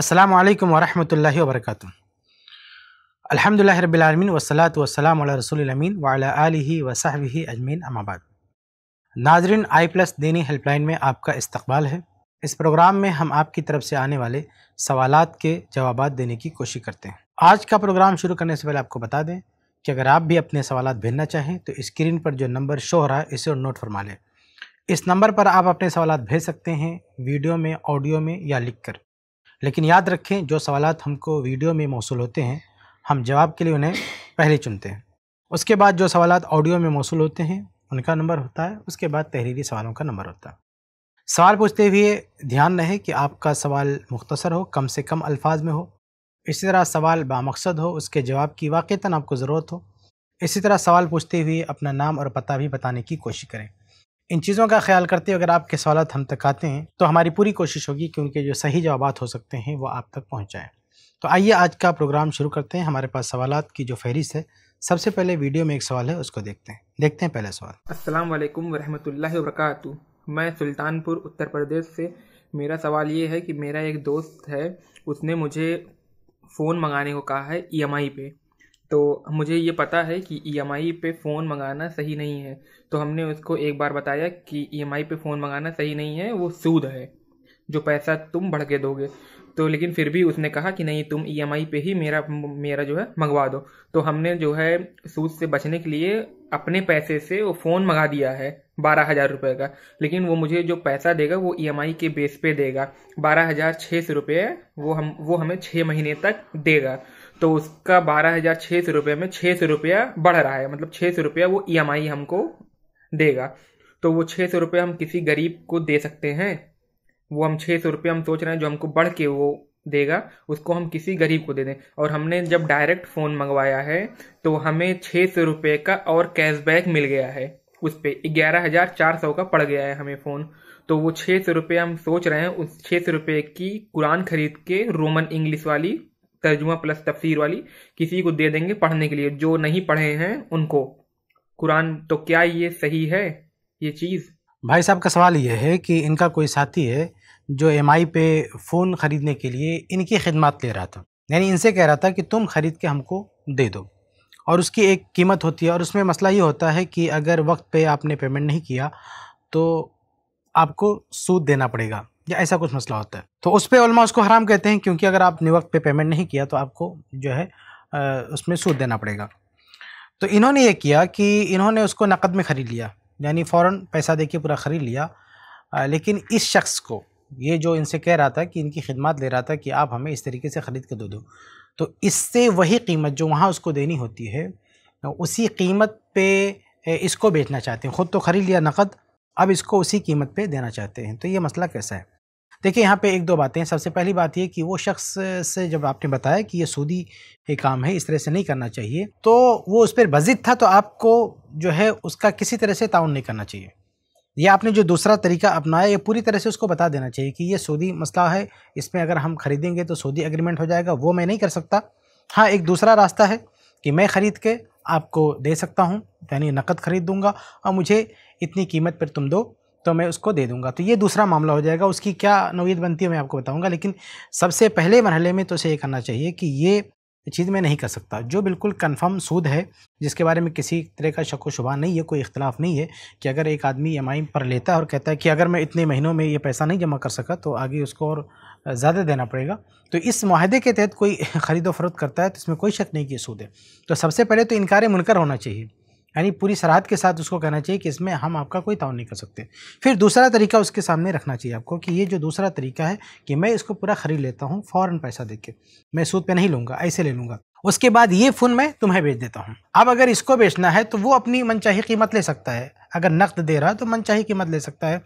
अस्सलाम वालेकुम वरहमतुल्लाहि वबरकातुह अल्हम्दुलिल्लाहि रब्बिल आलमीन वस्सलातु वस्सलाम अला रसूलिल अमीन व अला आलिहि व सहबिहि अजमीन अमाबाद नाजरीन आई प्लस दीनी हेल्पलाइन में आपका इस्तकबाल है इस प्रोग्राम में हम आपकी तरफ से आने वाले सवालात के जवाब देने की कोशिश करते हैं आज का प्रोग्राम शुरू करने से पहले आपको बता दें कि अगर आप भी अपने सवाल भेजना चाहें तो स्क्रीन पर जो नंबर शो हो रहा है इसे नोट फरमा लें इस नंबर पर आप अपने सवाल भेज सकते हैं वीडियो में ऑडियो में या लिख कर लेकिन याद रखें जो सवाल हमको वीडियो में मौसू होते हैं हम जवाब के लिए उन्हें पहले चुनते हैं उसके बाद जो सवाल ऑडियो में मौसू होते हैं उनका नंबर होता है उसके बाद तहरीरी सवालों का नंबर होता है सवाल पूछते हुए ध्यान रहे कि आपका सवाल मुख्तसर हो कम से कम अल्फाज में हो इसी तरह सवाल बामकसद हो उसके जवाब की वाक़ता आपको ज़रूरत हो इसी तरह सवाल पूछते हुए अपना नाम और पता भी बताने की कोशिश करें इन चीज़ों का ख्याल करते हुए अगर आपके सवाल हम तक आते हैं तो हमारी पूरी कोशिश होगी कि उनके जो सही जवाब हो सकते हैं वो आप तक पहुँचाएँ तो आइए आज का प्रोग्राम शुरू करते हैं हमारे पास सवाल की जो फहरिस्त है सबसे पहले वीडियो में एक सवाल है उसको देखते हैं देखते हैं पहला सवाल अस्सलाम वालेकुम वरहमतुल्लाहि मैं सुल्तानपुर उत्तर प्रदेश से मेरा सवाल ये है कि मेरा एक दोस्त है उसने मुझे फ़ोन मंगाने को कहा है ई पे तो मुझे ये पता है कि ई e पे फ़ोन मंगाना सही नहीं है तो हमने उसको एक बार बताया कि ई e पे फ़ोन मंगाना सही नहीं है वो सूद है जो पैसा तुम बढ़ के दोगे तो लेकिन फिर भी उसने कहा कि नहीं तुम ई e पे ही मेरा मेरा जो है मंगवा दो तो हमने जो है सूद से बचने के लिए अपने पैसे से वो फ़ोन मंगा दिया है बारह हज़ार रुपये का लेकिन वो मुझे जो पैसा देगा वो ई के बेस पे देगा बारह हज़ार छः सौ रुपये वो हम वो हमें छः महीने तक देगा तो उसका बारह हजार छह सौ रुपये में छह सौ रुपया बढ़ रहा है मतलब छह सौ रुपया वो ई e हमको देगा तो वो छह सौ रुपये हम किसी गरीब को दे सकते हैं वो हम छह सौ रुपये हम सोच रहे हैं जो हमको बढ़ के वो देगा उसको हम किसी गरीब को दे दें और हमने जब डायरेक्ट फ़ोन मंगवाया है तो हमें छह सौ रुपये का और कैशबैक मिल गया है उस पर ग्यारह हज़ार चार सौ का पड़ गया है हमें फ़ोन तो वो छह सौ रुपये हम सोच रहे हैं उस छह सौ रुपये की कुरान खरीद के रोमन इंग्लिश वाली तर्जुमा प्लस तफसीर वाली किसी को दे देंगे पढ़ने के लिए जो नहीं पढ़े हैं उनको कुरान तो क्या ये सही है ये चीज़ भाई साहब का सवाल ये है कि इनका कोई साथी है जो एम आई पे फ़ोन ख़रीदने के लिए इनकी खिदमत ले रहा था यानी इनसे कह रहा था कि तुम ख़रीद के हमको दे दो और उसकी एक कीमत होती है और उसमें मसला ये होता है कि अगर वक्त पे आपने पेमेंट नहीं किया तो आपको सूद देना पड़ेगा या ऐसा कुछ मसला होता है तो उस पर उसको हराम कहते हैं क्योंकि अगर आपने वक्त पे पेमेंट नहीं किया तो आपको जो है उसमें सूद देना पड़ेगा तो इन्होंने ये किया कि इन्होंने उसको नकद में ख़रीद लिया यानी फ़ौर पैसा दे के पूरा ख़रीद लिया लेकिन इस शख्स को ये जो इनसे कह रहा था कि इनकी खिदमत ले रहा था कि आप हमें इस तरीके से ख़रीद के दो दो तो इससे वही कीमत जो वहाँ उसको देनी होती है उसी कीमत पे इसको बेचना चाहते हैं ख़ुद तो ख़रीद लिया नकद अब इसको उसी कीमत पे देना चाहते हैं तो ये मसला कैसा है देखिए यहाँ पे एक दो बातें हैं सबसे पहली बात ये कि वो शख्स से जब आपने बताया कि ये सूदी ये काम है इस तरह से नहीं करना चाहिए तो वो उस पर बजित था तो आपको जो है उसका किसी तरह से ताउन नहीं करना चाहिए या आपने जो दूसरा तरीका अपनाया ये पूरी तरह से उसको बता देना चाहिए कि ये सऊदी मसला है इसमें अगर हम ख़रीदेंगे तो सऊदी एग्रीमेंट हो जाएगा वो मैं नहीं कर सकता हाँ एक दूसरा रास्ता है कि मैं ख़रीद के आपको दे सकता हूँ यानी नकद ख़रीद दूँगा और मुझे इतनी कीमत पर तुम दो तो मैं उसको दे दूंगा तो ये दूसरा मामला हो जाएगा उसकी क्या नोयत बनती है मैं आपको बताऊंगा लेकिन सबसे पहले मरहले में तो उसे ये करना चाहिए कि ये चीज़ मैं नहीं कर सकता जो बिल्कुल कंफर्म सूद है जिसके बारे में किसी तरह का शक व शुबा नहीं है कोई इख्तलाफ नहीं है कि अगर एक आदमी ई पर लेता है और कहता है कि अगर मैं इतने महीनों में ये पैसा नहीं जमा कर सका तो आगे उसको और ज़्यादा देना पड़ेगा तो इस माहदे के तहत कोई ख़रीदो फरोख्त करता है तो इसमें कोई शक नहीं कि सूद है तो सबसे पहले तो इनकार मुनकर होना चाहिए यानी पूरी सराहत के साथ उसको कहना चाहिए कि इसमें हम आपका कोई ताउन नहीं कर सकते फिर दूसरा तरीका उसके सामने रखना चाहिए आपको कि ये जो दूसरा तरीका है कि मैं इसको पूरा ख़रीद लेता हूँ फ़ौरन पैसा दे के मैं सूद पे नहीं लूँगा ऐसे ले लूँगा उसके बाद ये फ़ोन मैं तुम्हें बेच देता हूँ अब अगर इसको बेचना है तो वो अपनी मनचाही कीमत ले सकता है अगर नकद दे रहा है तो मनचाही कीमत ले सकता है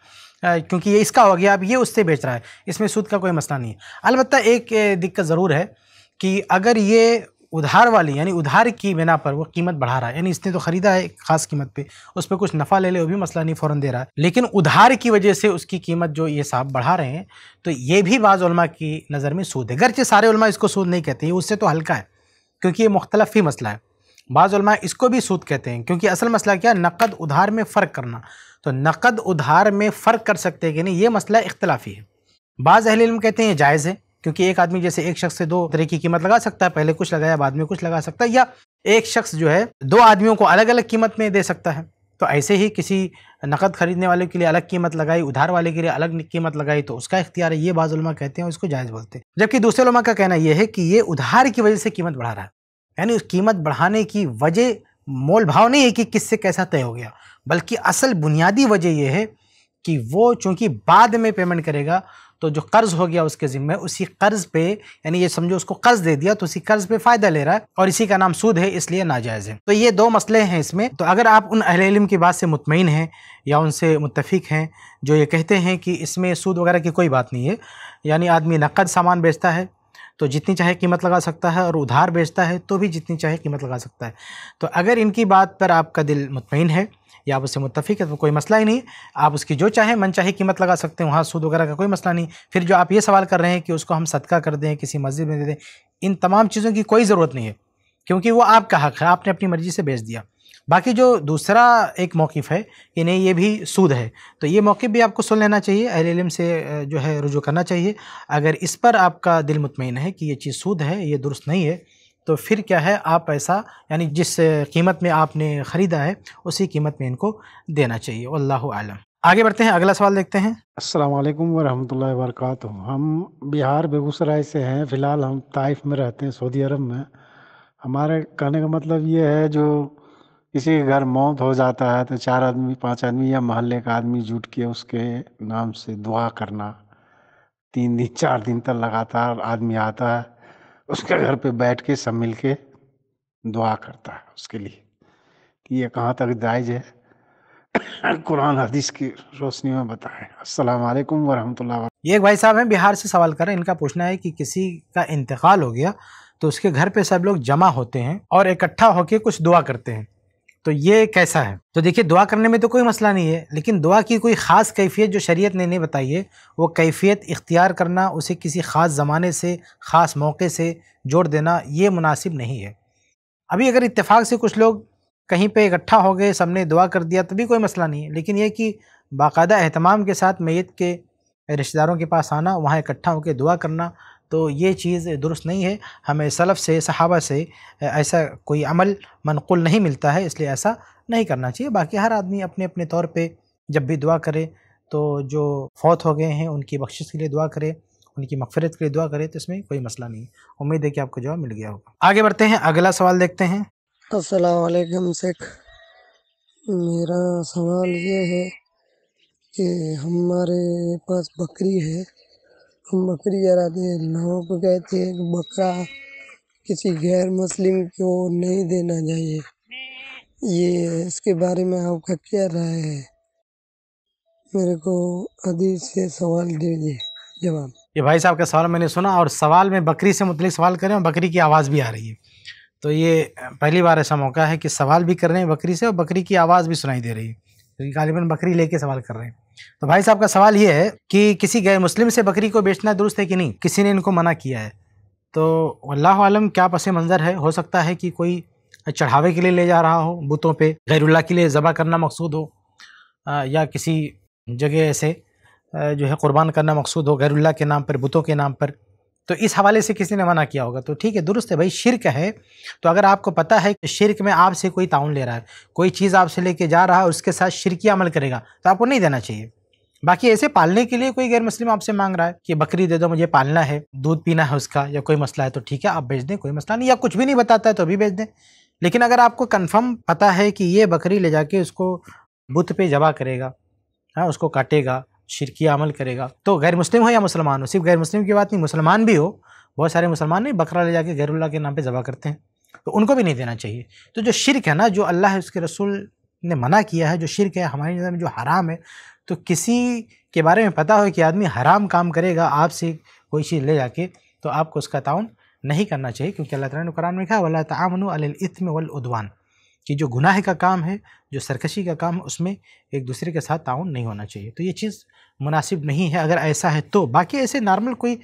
क्योंकि ये इसका हो गया अब ये उससे बेच रहा है इसमें सूद का कोई मसला नहीं है अलबत्त एक दिक्कत ज़रूर है कि अगर ये उधार वाली यानी उधार की बिना पर वो कीमत बढ़ा रहा है यानी इसने तो खरीदा है खास कीमत पे उस पर कुछ नफा ले ले वो भी मसला नहीं फ़ौरन दे रहा है लेकिन उधार की वजह से उसकी कीमत जो ये साहब बढ़ा रहे हैं तो ये भी बाज़ा की नज़र में सूद है गरचे सारे उलमा इसको सूद नहीं कहते हैं उससे तो हल्का है क्योंकि ये मुख्तलफ ही मसला है बाज़ा इसको भी सूद कहते हैं क्योंकि असल मसला क्या नकद उधार में फ़र्क करना तो नकद उधार में फ़र्क कर सकते हैं कि नहीं ये मसला इख्तलाफी है बाज़ अहल कहते हैं ये जायज़ है क्योंकि एक आदमी जैसे एक शख्स से दो तरह की कीमत लगा सकता है पहले कुछ लगाया बाद में कुछ लगा सकता है या एक शख्स जो है दो आदमियों को अलग अलग कीमत में दे सकता है तो ऐसे ही किसी नकद खरीदने वाले के लिए अलग कीमत लगाई उधार वाले के लिए अलग कीमत लगाई तो उसका इख्तियार है ये बाजुलमा कहते हैं उसको इसको जायज़ बोलते हैं जबकि दूसरे लमा का कहना यह है कि ये उधार की वजह से कीमत बढ़ा रहा है यानी उस कीमत बढ़ाने की वजह मोल भाव नहीं है कि किससे कैसा तय हो गया बल्कि असल बुनियादी वजह यह है कि वो चूंकि बाद में पेमेंट करेगा तो जो कर्ज हो गया उसके जिम्मे उसी कर्ज पे यानी ये समझो उसको कर्ज दे दिया तो उसी कर्ज पे फायदा ले रहा है और इसी का नाम सूद है इसलिए नाजायज है तो ये दो मसले हैं इसमें तो अगर आप उन अहल की बात से मुतमिन हैं या उनसे मुतफिक हैं जो ये कहते हैं कि इसमें सूद वगैरह की कोई बात नहीं है यानी आदमी नकद सामान बेचता है तो जितनी चाहे कीमत लगा सकता है और उधार बेचता है तो भी जितनी चाहे कीमत लगा सकता है तो अगर इनकी बात पर आपका दिल मुतमिन है या आप उससे मुतफिक है तो कोई मसला ही नहीं आप उसकी जो चाहे मन चाहे कीमत लगा सकते हैं वहाँ सूद वगैरह का कोई मसला नहीं फिर जो आप ये सवाल कर रहे हैं कि उसको हम सदका कर दें किसी मस्जिद में दे दें इन तमाम चीज़ों की कोई ज़रूरत नहीं है क्योंकि वो आपका हक़ है आपने अपनी मर्ज़ी से बेच दिया बाकी जो दूसरा एक मौक़ है कि नहीं ये भी सूद है तो ये मौक़ भी आपको सुन लेना चाहिए अहल इलम से जो है रुजू करना चाहिए अगर इस पर आपका दिल मुतमिन है कि ये चीज़ सूद है ये दुरुस्त नहीं है तो फिर क्या है आप पैसा यानी जिस कीमत में आपने ख़रीदा है उसी कीमत में इनको देना चाहिए अल्लाह आलम आगे बढ़ते हैं अगला सवाल देखते हैं अस्सलाम वालेकुम वरहमतुल्लाहि वबरकत हम बिहार बेगूसराय से हैं फ़िलहाल हम ताइफ में रहते हैं सऊदी अरब में हमारे कहने का मतलब ये है जो किसी के घर मौत हो जाता है तो चार आदमी पांच आदमी या मोहल्ले का आदमी जुट के उसके नाम से दुआ करना तीन दिन चार दिन तक लगातार आदमी आता है उसके घर पे बैठ के सब मिल के दुआ करता है उसके लिए कि ये कहाँ तक जायज़ है कुरान हदीस की रोशनी में बताएं अस्सलाम वालेकुम ये एक भाई साहब हैं बिहार से सवाल करें इनका पूछना है कि किसी का इंतकाल हो गया तो उसके घर पे सब लोग जमा होते हैं और इकट्ठा होकर कुछ दुआ करते हैं तो ये कैसा है तो देखिए दुआ करने में तो कोई मसला नहीं है लेकिन दुआ की कोई ख़ास कैफियत जो शरीयत ने नहीं बताई है वो कैफियत इख्तियार करना उसे किसी ख़ास ज़माने से ख़ास मौके से जोड़ देना ये मुनासिब नहीं है अभी अगर इत्तेफाक से कुछ लोग कहीं पे इकट्ठा हो गए सबने दुआ कर दिया तभी कोई मसला नहीं है लेकिन यह कि बाकायदा अहतमाम के साथ मैत के रिश्तेदारों के पास आना वहाँ इकट्ठा होकर दुआ करना तो ये चीज़ दुरुस्त नहीं है हमें सलफ़ से सहाबा से ऐसा कोई अमल मनकुल नहीं मिलता है इसलिए ऐसा नहीं करना चाहिए बाकी हर आदमी अपने अपने तौर पे जब भी दुआ करे तो जो फौत हो गए हैं उनकी बख्शिश के लिए दुआ करे उनकी मफफरत के लिए दुआ करे तो इसमें कोई मसला नहीं उम्मीद है कि आपको जवाब मिल गया होगा आगे बढ़ते हैं अगला सवाल देखते हैं असलकम शेख मेरा सवाल ये है कि हमारे पास बकरी है बकरी चराते हैं लोग को कहते हैं कि बकरा किसी गैर मुस्लिम को नहीं देना चाहिए ये इसके बारे में आपका क्या राय है मेरे को अदीब से सवाल दीजिए जवाब ये भाई साहब का सवाल मैंने सुना और सवाल में बकरी से मुतलिक सवाल करें और बकरी की आवाज़ भी आ रही है तो ये पहली बार ऐसा मौका है कि सवाल भी कर रहे हैं बकरी से और बकरी की आवाज़ भी सुनाई दे रही है क्योंकि तो गालिबा बकरी लेके सवाल कर रहे हैं तो भाई साहब का सवाल ये है कि किसी गैर मुस्लिम से बकरी को बेचना दुरुस्त है कि नहीं किसी ने इनको मना किया है तो अल्लाह आलम क्या पस मंज़र है हो सकता है कि कोई चढ़ावे के लिए ले जा रहा हो बुतों पे गैरुल्ला के लिए ज़बा करना मकसूद हो या किसी जगह ऐसे जो है क़ुरबान करना मकसूद हो गैरुल्ला के नाम पर बुतों के नाम पर तो इस हवाले से किसी ने मना किया होगा तो ठीक है दुरुस्त है भाई शिरक है तो अगर आपको पता है कि शिरक में आपसे कोई ताउन ले रहा है कोई चीज़ आपसे लेके जा रहा है और उसके साथ शिरकी अमल करेगा तो आपको नहीं देना चाहिए बाकी ऐसे पालने के लिए कोई गैर मुस्लिम आपसे मांग रहा है कि बकरी दे दो मुझे पालना है दूध पीना है उसका या कोई मसला है तो ठीक है आप भेज दें कोई मसला नहीं या कुछ भी नहीं बताता है तो भी भेज दें लेकिन अगर आपको कन्फर्म पता है कि ये बकरी ले जाके उसको बुत पे जमा करेगा हाँ उसको काटेगा शिरकिया अमल करेगा तो गैर मुस्लिम हो या मुसलमान हो सिर्फ गैर मुस्लिम की बात नहीं मुसलमान भी हो बहुत सारे मुसलमान नहीं बकरा ले जाके गैरुल्ला के नाम पे जबा करते हैं तो उनको भी नहीं देना चाहिए तो जो शिरक है ना जो अल्लाह है उसके रसूल ने मना किया है जो शिरक है हमारी नज़र में जो हराम है तो किसी के बारे में पता हो कि आदमी हराम काम करेगा आपसे कोई चीज़ ले जाके तो आपको उसका ताउन नहीं करना चाहिए क्योंकि अल्लाह तुरान ने कुरान में कहा वल्ला तमन अलम वलउदवान कि जो गुनाह का काम है जो सरकशी का काम है उसमें एक दूसरे के साथ ताउन नहीं होना चाहिए तो ये चीज़ मुनासिब नहीं है अगर ऐसा है तो बाकी ऐसे नॉर्मल कोई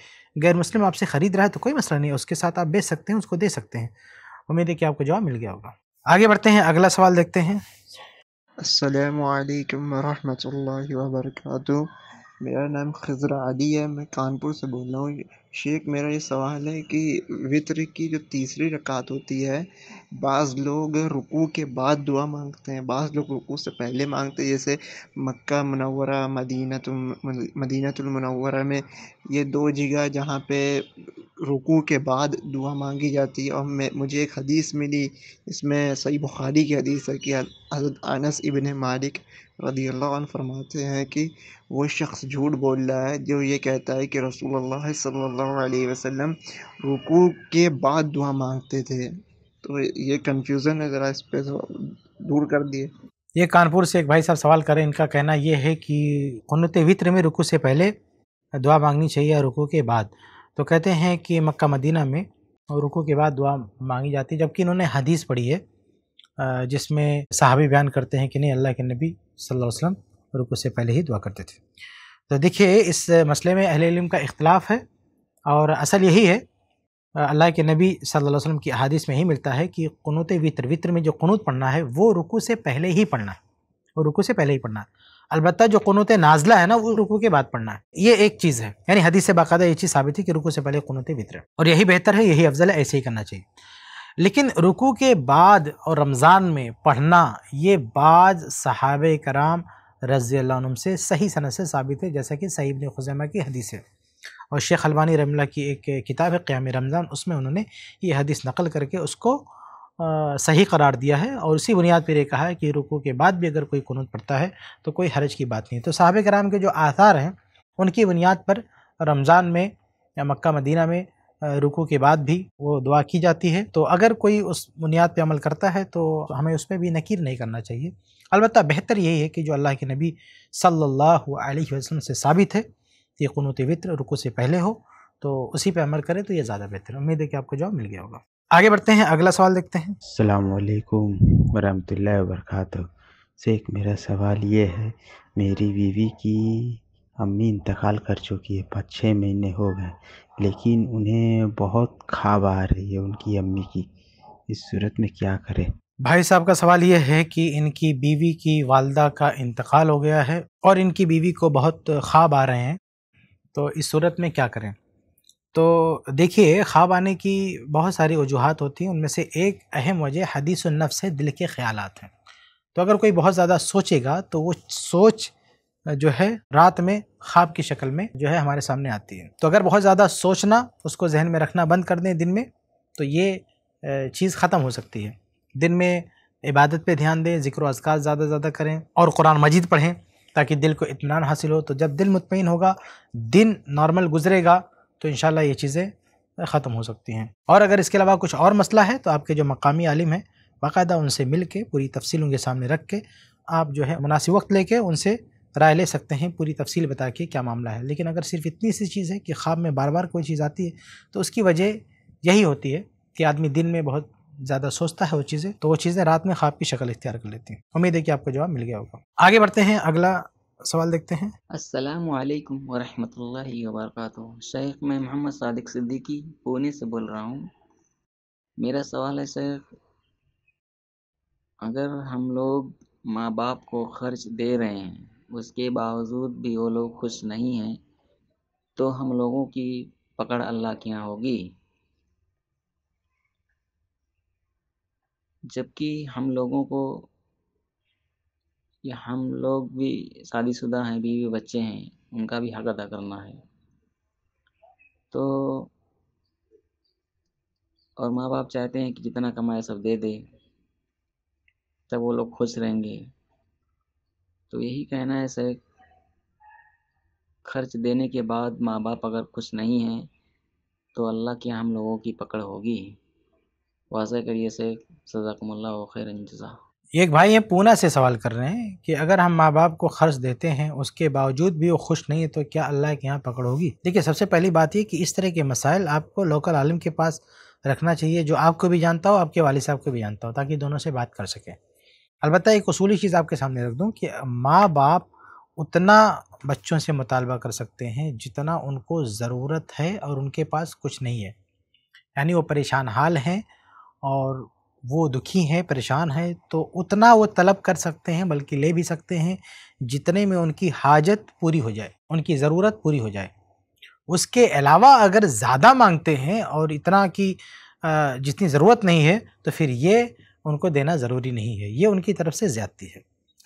गैर मुस्लिम आपसे ख़रीद रहा है तो कोई मसला नहीं है उसके साथ आप बेच सकते हैं उसको दे सकते हैं उम्मीद है कि आपको जवाब मिल गया होगा आगे बढ़ते हैं अगला सवाल देखते हैं असलकम वरहमल वर्क मेरा नाम खजरा अली है मैं कानपुर से बोल रहा हूँ शेख मेरा ये सवाल है कि वितर की जो तीसरी रकात होती है बाज़ लोग रुकू के बाद दुआ मांगते हैं बाज़ लोग रुकू से पहले मांगते हैं जैसे मक्का मनवरा मदीना मदीनतुल में ये दो जगह जहाँ पे रुकू के बाद दुआ मांगी जाती है और मैं मुझे एक हदीस मिली इसमें सही बुखारी की हदीस है कि हज़रत अनस इबन मालिक रदी अल्लाह फरमाते हैं कि वो शख्स झूठ बोल रहा है जो ये कहता है कि रसूलुल्लाह सल्लल्लाहु अलैहि वसल्लम रुकू के बाद दुआ मांगते थे तो ये कन्फ्यूज़न है ज़रा इस पर दूर कर दिए ये कानपुर से एक भाई साहब सवाल करें इनका कहना ये है कि उन्नत वित्र में रुकू से पहले दुआ मांगनी चाहिए और रुकू के बाद तो कहते हैं कि मक्का मदीना में रुकू के बाद दुआ मांगी जाती है जबकि इन्होंने हदीस पढ़ी है जिसमें साहबी बयान करते हैं कि नहीं अल्लाह के नबी सल्लल्लाहु अलैहि वसल्लम रुकू से पहले ही दुआ करते थे तो देखिए इस मसले में अहले इल्म का इख्तलाफ है और असल यही है अल्लाह के नबी सल्लल्लाहु अलैहि वसल्लम की अहादीस में ही मिलता है कि क़नूत वित्र वित्र में जो क़नूत पढ़ना है वो रुकू से पहले ही पढ़ना है वो रुकू से पहले ही पढ़ना है अलबत् जो क़नूत नाजला है ना वो रुकू के बाद पढ़ना है ये एक चीज़ है यानी हदीस से बाकायदा ये चीज़ साबित है कि रुकू से पहले क़नूत वित्र और यही बेहतर है यही अफजल है ऐसे ही करना चाहिए लेकिन रुकू के बाद और रमज़ान में पढ़ना ये बाज सहाब कराम रज़ी से सही सन से साबित है जैसा कि सही ने खुजैमा की हदीस है और शेख अलवानी रमला की एक किताब है क़्याम रमज़ान उसमें उन्होंने ये हदीस नकल करके उसको आ, सही करार दिया है और उसी बुनियाद पर ये कहा है कि रुकू के बाद भी अगर कोई कनूत पड़ता है तो कोई हरज की बात नहीं तो साहब कराम के जो आसार हैं उनकी बुनियाद पर रमज़ान में या मक् मदीना में रुकू के बाद भी वो दुआ की जाती है तो अगर कोई उस बुनियाद पर अमल करता है तो हमें उस पर भी नकीर नहीं करना चाहिए अलबत्त बेहतर यही है कि जो अल्लाह के नबी सल्लल्लाहु अलैहि वसल्लम से साबित है कि क़नूत वित्र रुकू से पहले हो तो उसी पर अमल करें तो ये ज़्यादा बेहतर उम्मीद है कि आपको जवाब मिल गया होगा आगे बढ़ते हैं अगला सवाल देखते हैं अलकुम वरहमतुल्लाहि वबरकातु शेख मेरा सवाल ये है मेरी बीवी की अम्मी इंतकाल कर चुकी है पाँच छः महीने हो गए लेकिन उन्हें बहुत खाब आ रही है उनकी अम्मी की इस सूरत में क्या करें भाई साहब का सवाल यह है कि इनकी बीवी की वालदा का इंतकाल हो गया है और इनकी बीवी को बहुत ख्वाब आ रहे हैं तो इस सूरत में क्या करें तो देखिए ख्वाब आने की बहुत सारी वजूहत होती हैं उनमें से एक अहम वजह हदीस नफ्स है दिल के ख्याल हैं तो अगर कोई बहुत ज़्यादा सोचेगा तो वो सोच जो है रात में ख्वाब की शक्ल में जो है हमारे सामने आती है तो अगर बहुत ज़्यादा सोचना उसको जहन में रखना बंद कर दें दिन में तो ये चीज़ ख़त्म हो सकती है दिन में इबादत पे ध्यान दें जिक्र अजकार ज़्यादा से ज़्यादा करें और कुरान मजीद पढ़ें ताकि दिल को इतमान हासिल हो तो जब दिल मुतमिन होगा दिन नॉर्मल गुजरेगा तो इन ये चीज़ें ख़त्म हो सकती हैं और अगर इसके अलावा कुछ और मसला है तो आपके जो मकामी आलिम हैं बाकायदा उनसे मिल के पूरी तफसील उनके सामने रख के आप जो है मुनासिब वक्त लेके उनसे राय ले सकते हैं पूरी तफसील बता के क्या मामला है लेकिन अगर सिर्फ इतनी सी चीज़ है कि ख्वाब में बार बार कोई चीज़ आती है तो उसकी वजह यही होती है कि आदमी दिन में बहुत ज़्यादा सोचता है वो चीज़ें तो वो चीज़ें रात में ख्वाब की शक्ल इख्तियार कर लेती हैं उम्मीद है कि आपको जवाब मिल गया होगा आगे बढ़ते हैं अगला सवाल देखते हैं अस्सलाम वालेकुम वरहमतुल्लाहि वबरकातुहू शेख मैं मोहम्मद सादिक सिद्दीकी पुणे से बोल रहा हूँ मेरा सवाल है शेख अगर हम लोग माँ बाप को खर्च दे रहे हैं उसके बावजूद भी वो लोग खुश नहीं हैं तो हम लोगों की पकड़ अल्लाह के यहाँ होगी जबकि हम लोगों को या हम लोग भी शादीशुदा हैं बीवी बच्चे हैं उनका भी हक अदा करना है तो और माँ बाप चाहते हैं कि जितना कमाए सब दे दे तब वो लोग खुश रहेंगे तो यही कहना है सर खर्च देने के बाद माँ बाप अगर खुश नहीं हैं तो अल्लाह के हम लोगों की पकड़ होगी वाजा करिए से सजाकमल्ला खैर इंतज़ा एक भाई ये पूना से सवाल कर रहे हैं कि अगर हम माँ बाप को खर्च देते हैं उसके बावजूद भी वो खुश नहीं है तो क्या अल्लाह के यहाँ पकड़ होगी देखिए सबसे पहली बात ये कि इस तरह के मसाइल आपको लोकल आलम के पास रखना चाहिए जो आपको भी जानता हो आपके वाली साहब को भी जानता हो ताकि दोनों से बात कर सकें अलबत् एक असूली चीज़ आपके सामने रख दूँ कि माँ बाप उतना बच्चों से मुतालबा कर सकते हैं जितना उनको ज़रूरत है और उनके पास कुछ नहीं है यानी वो परेशान हाल हैं और वो दुखी हैं परेशान हैं तो उतना वो तलब कर सकते हैं बल्कि ले भी सकते हैं जितने में उनकी हाजत पूरी हो जाए उनकी ज़रूरत पूरी हो जाए उसके अलावा अगर ज़्यादा मांगते हैं और इतना कि जितनी ज़रूरत नहीं है तो फिर ये उनको देना ज़रूरी नहीं है ये उनकी तरफ से ज़्यादती है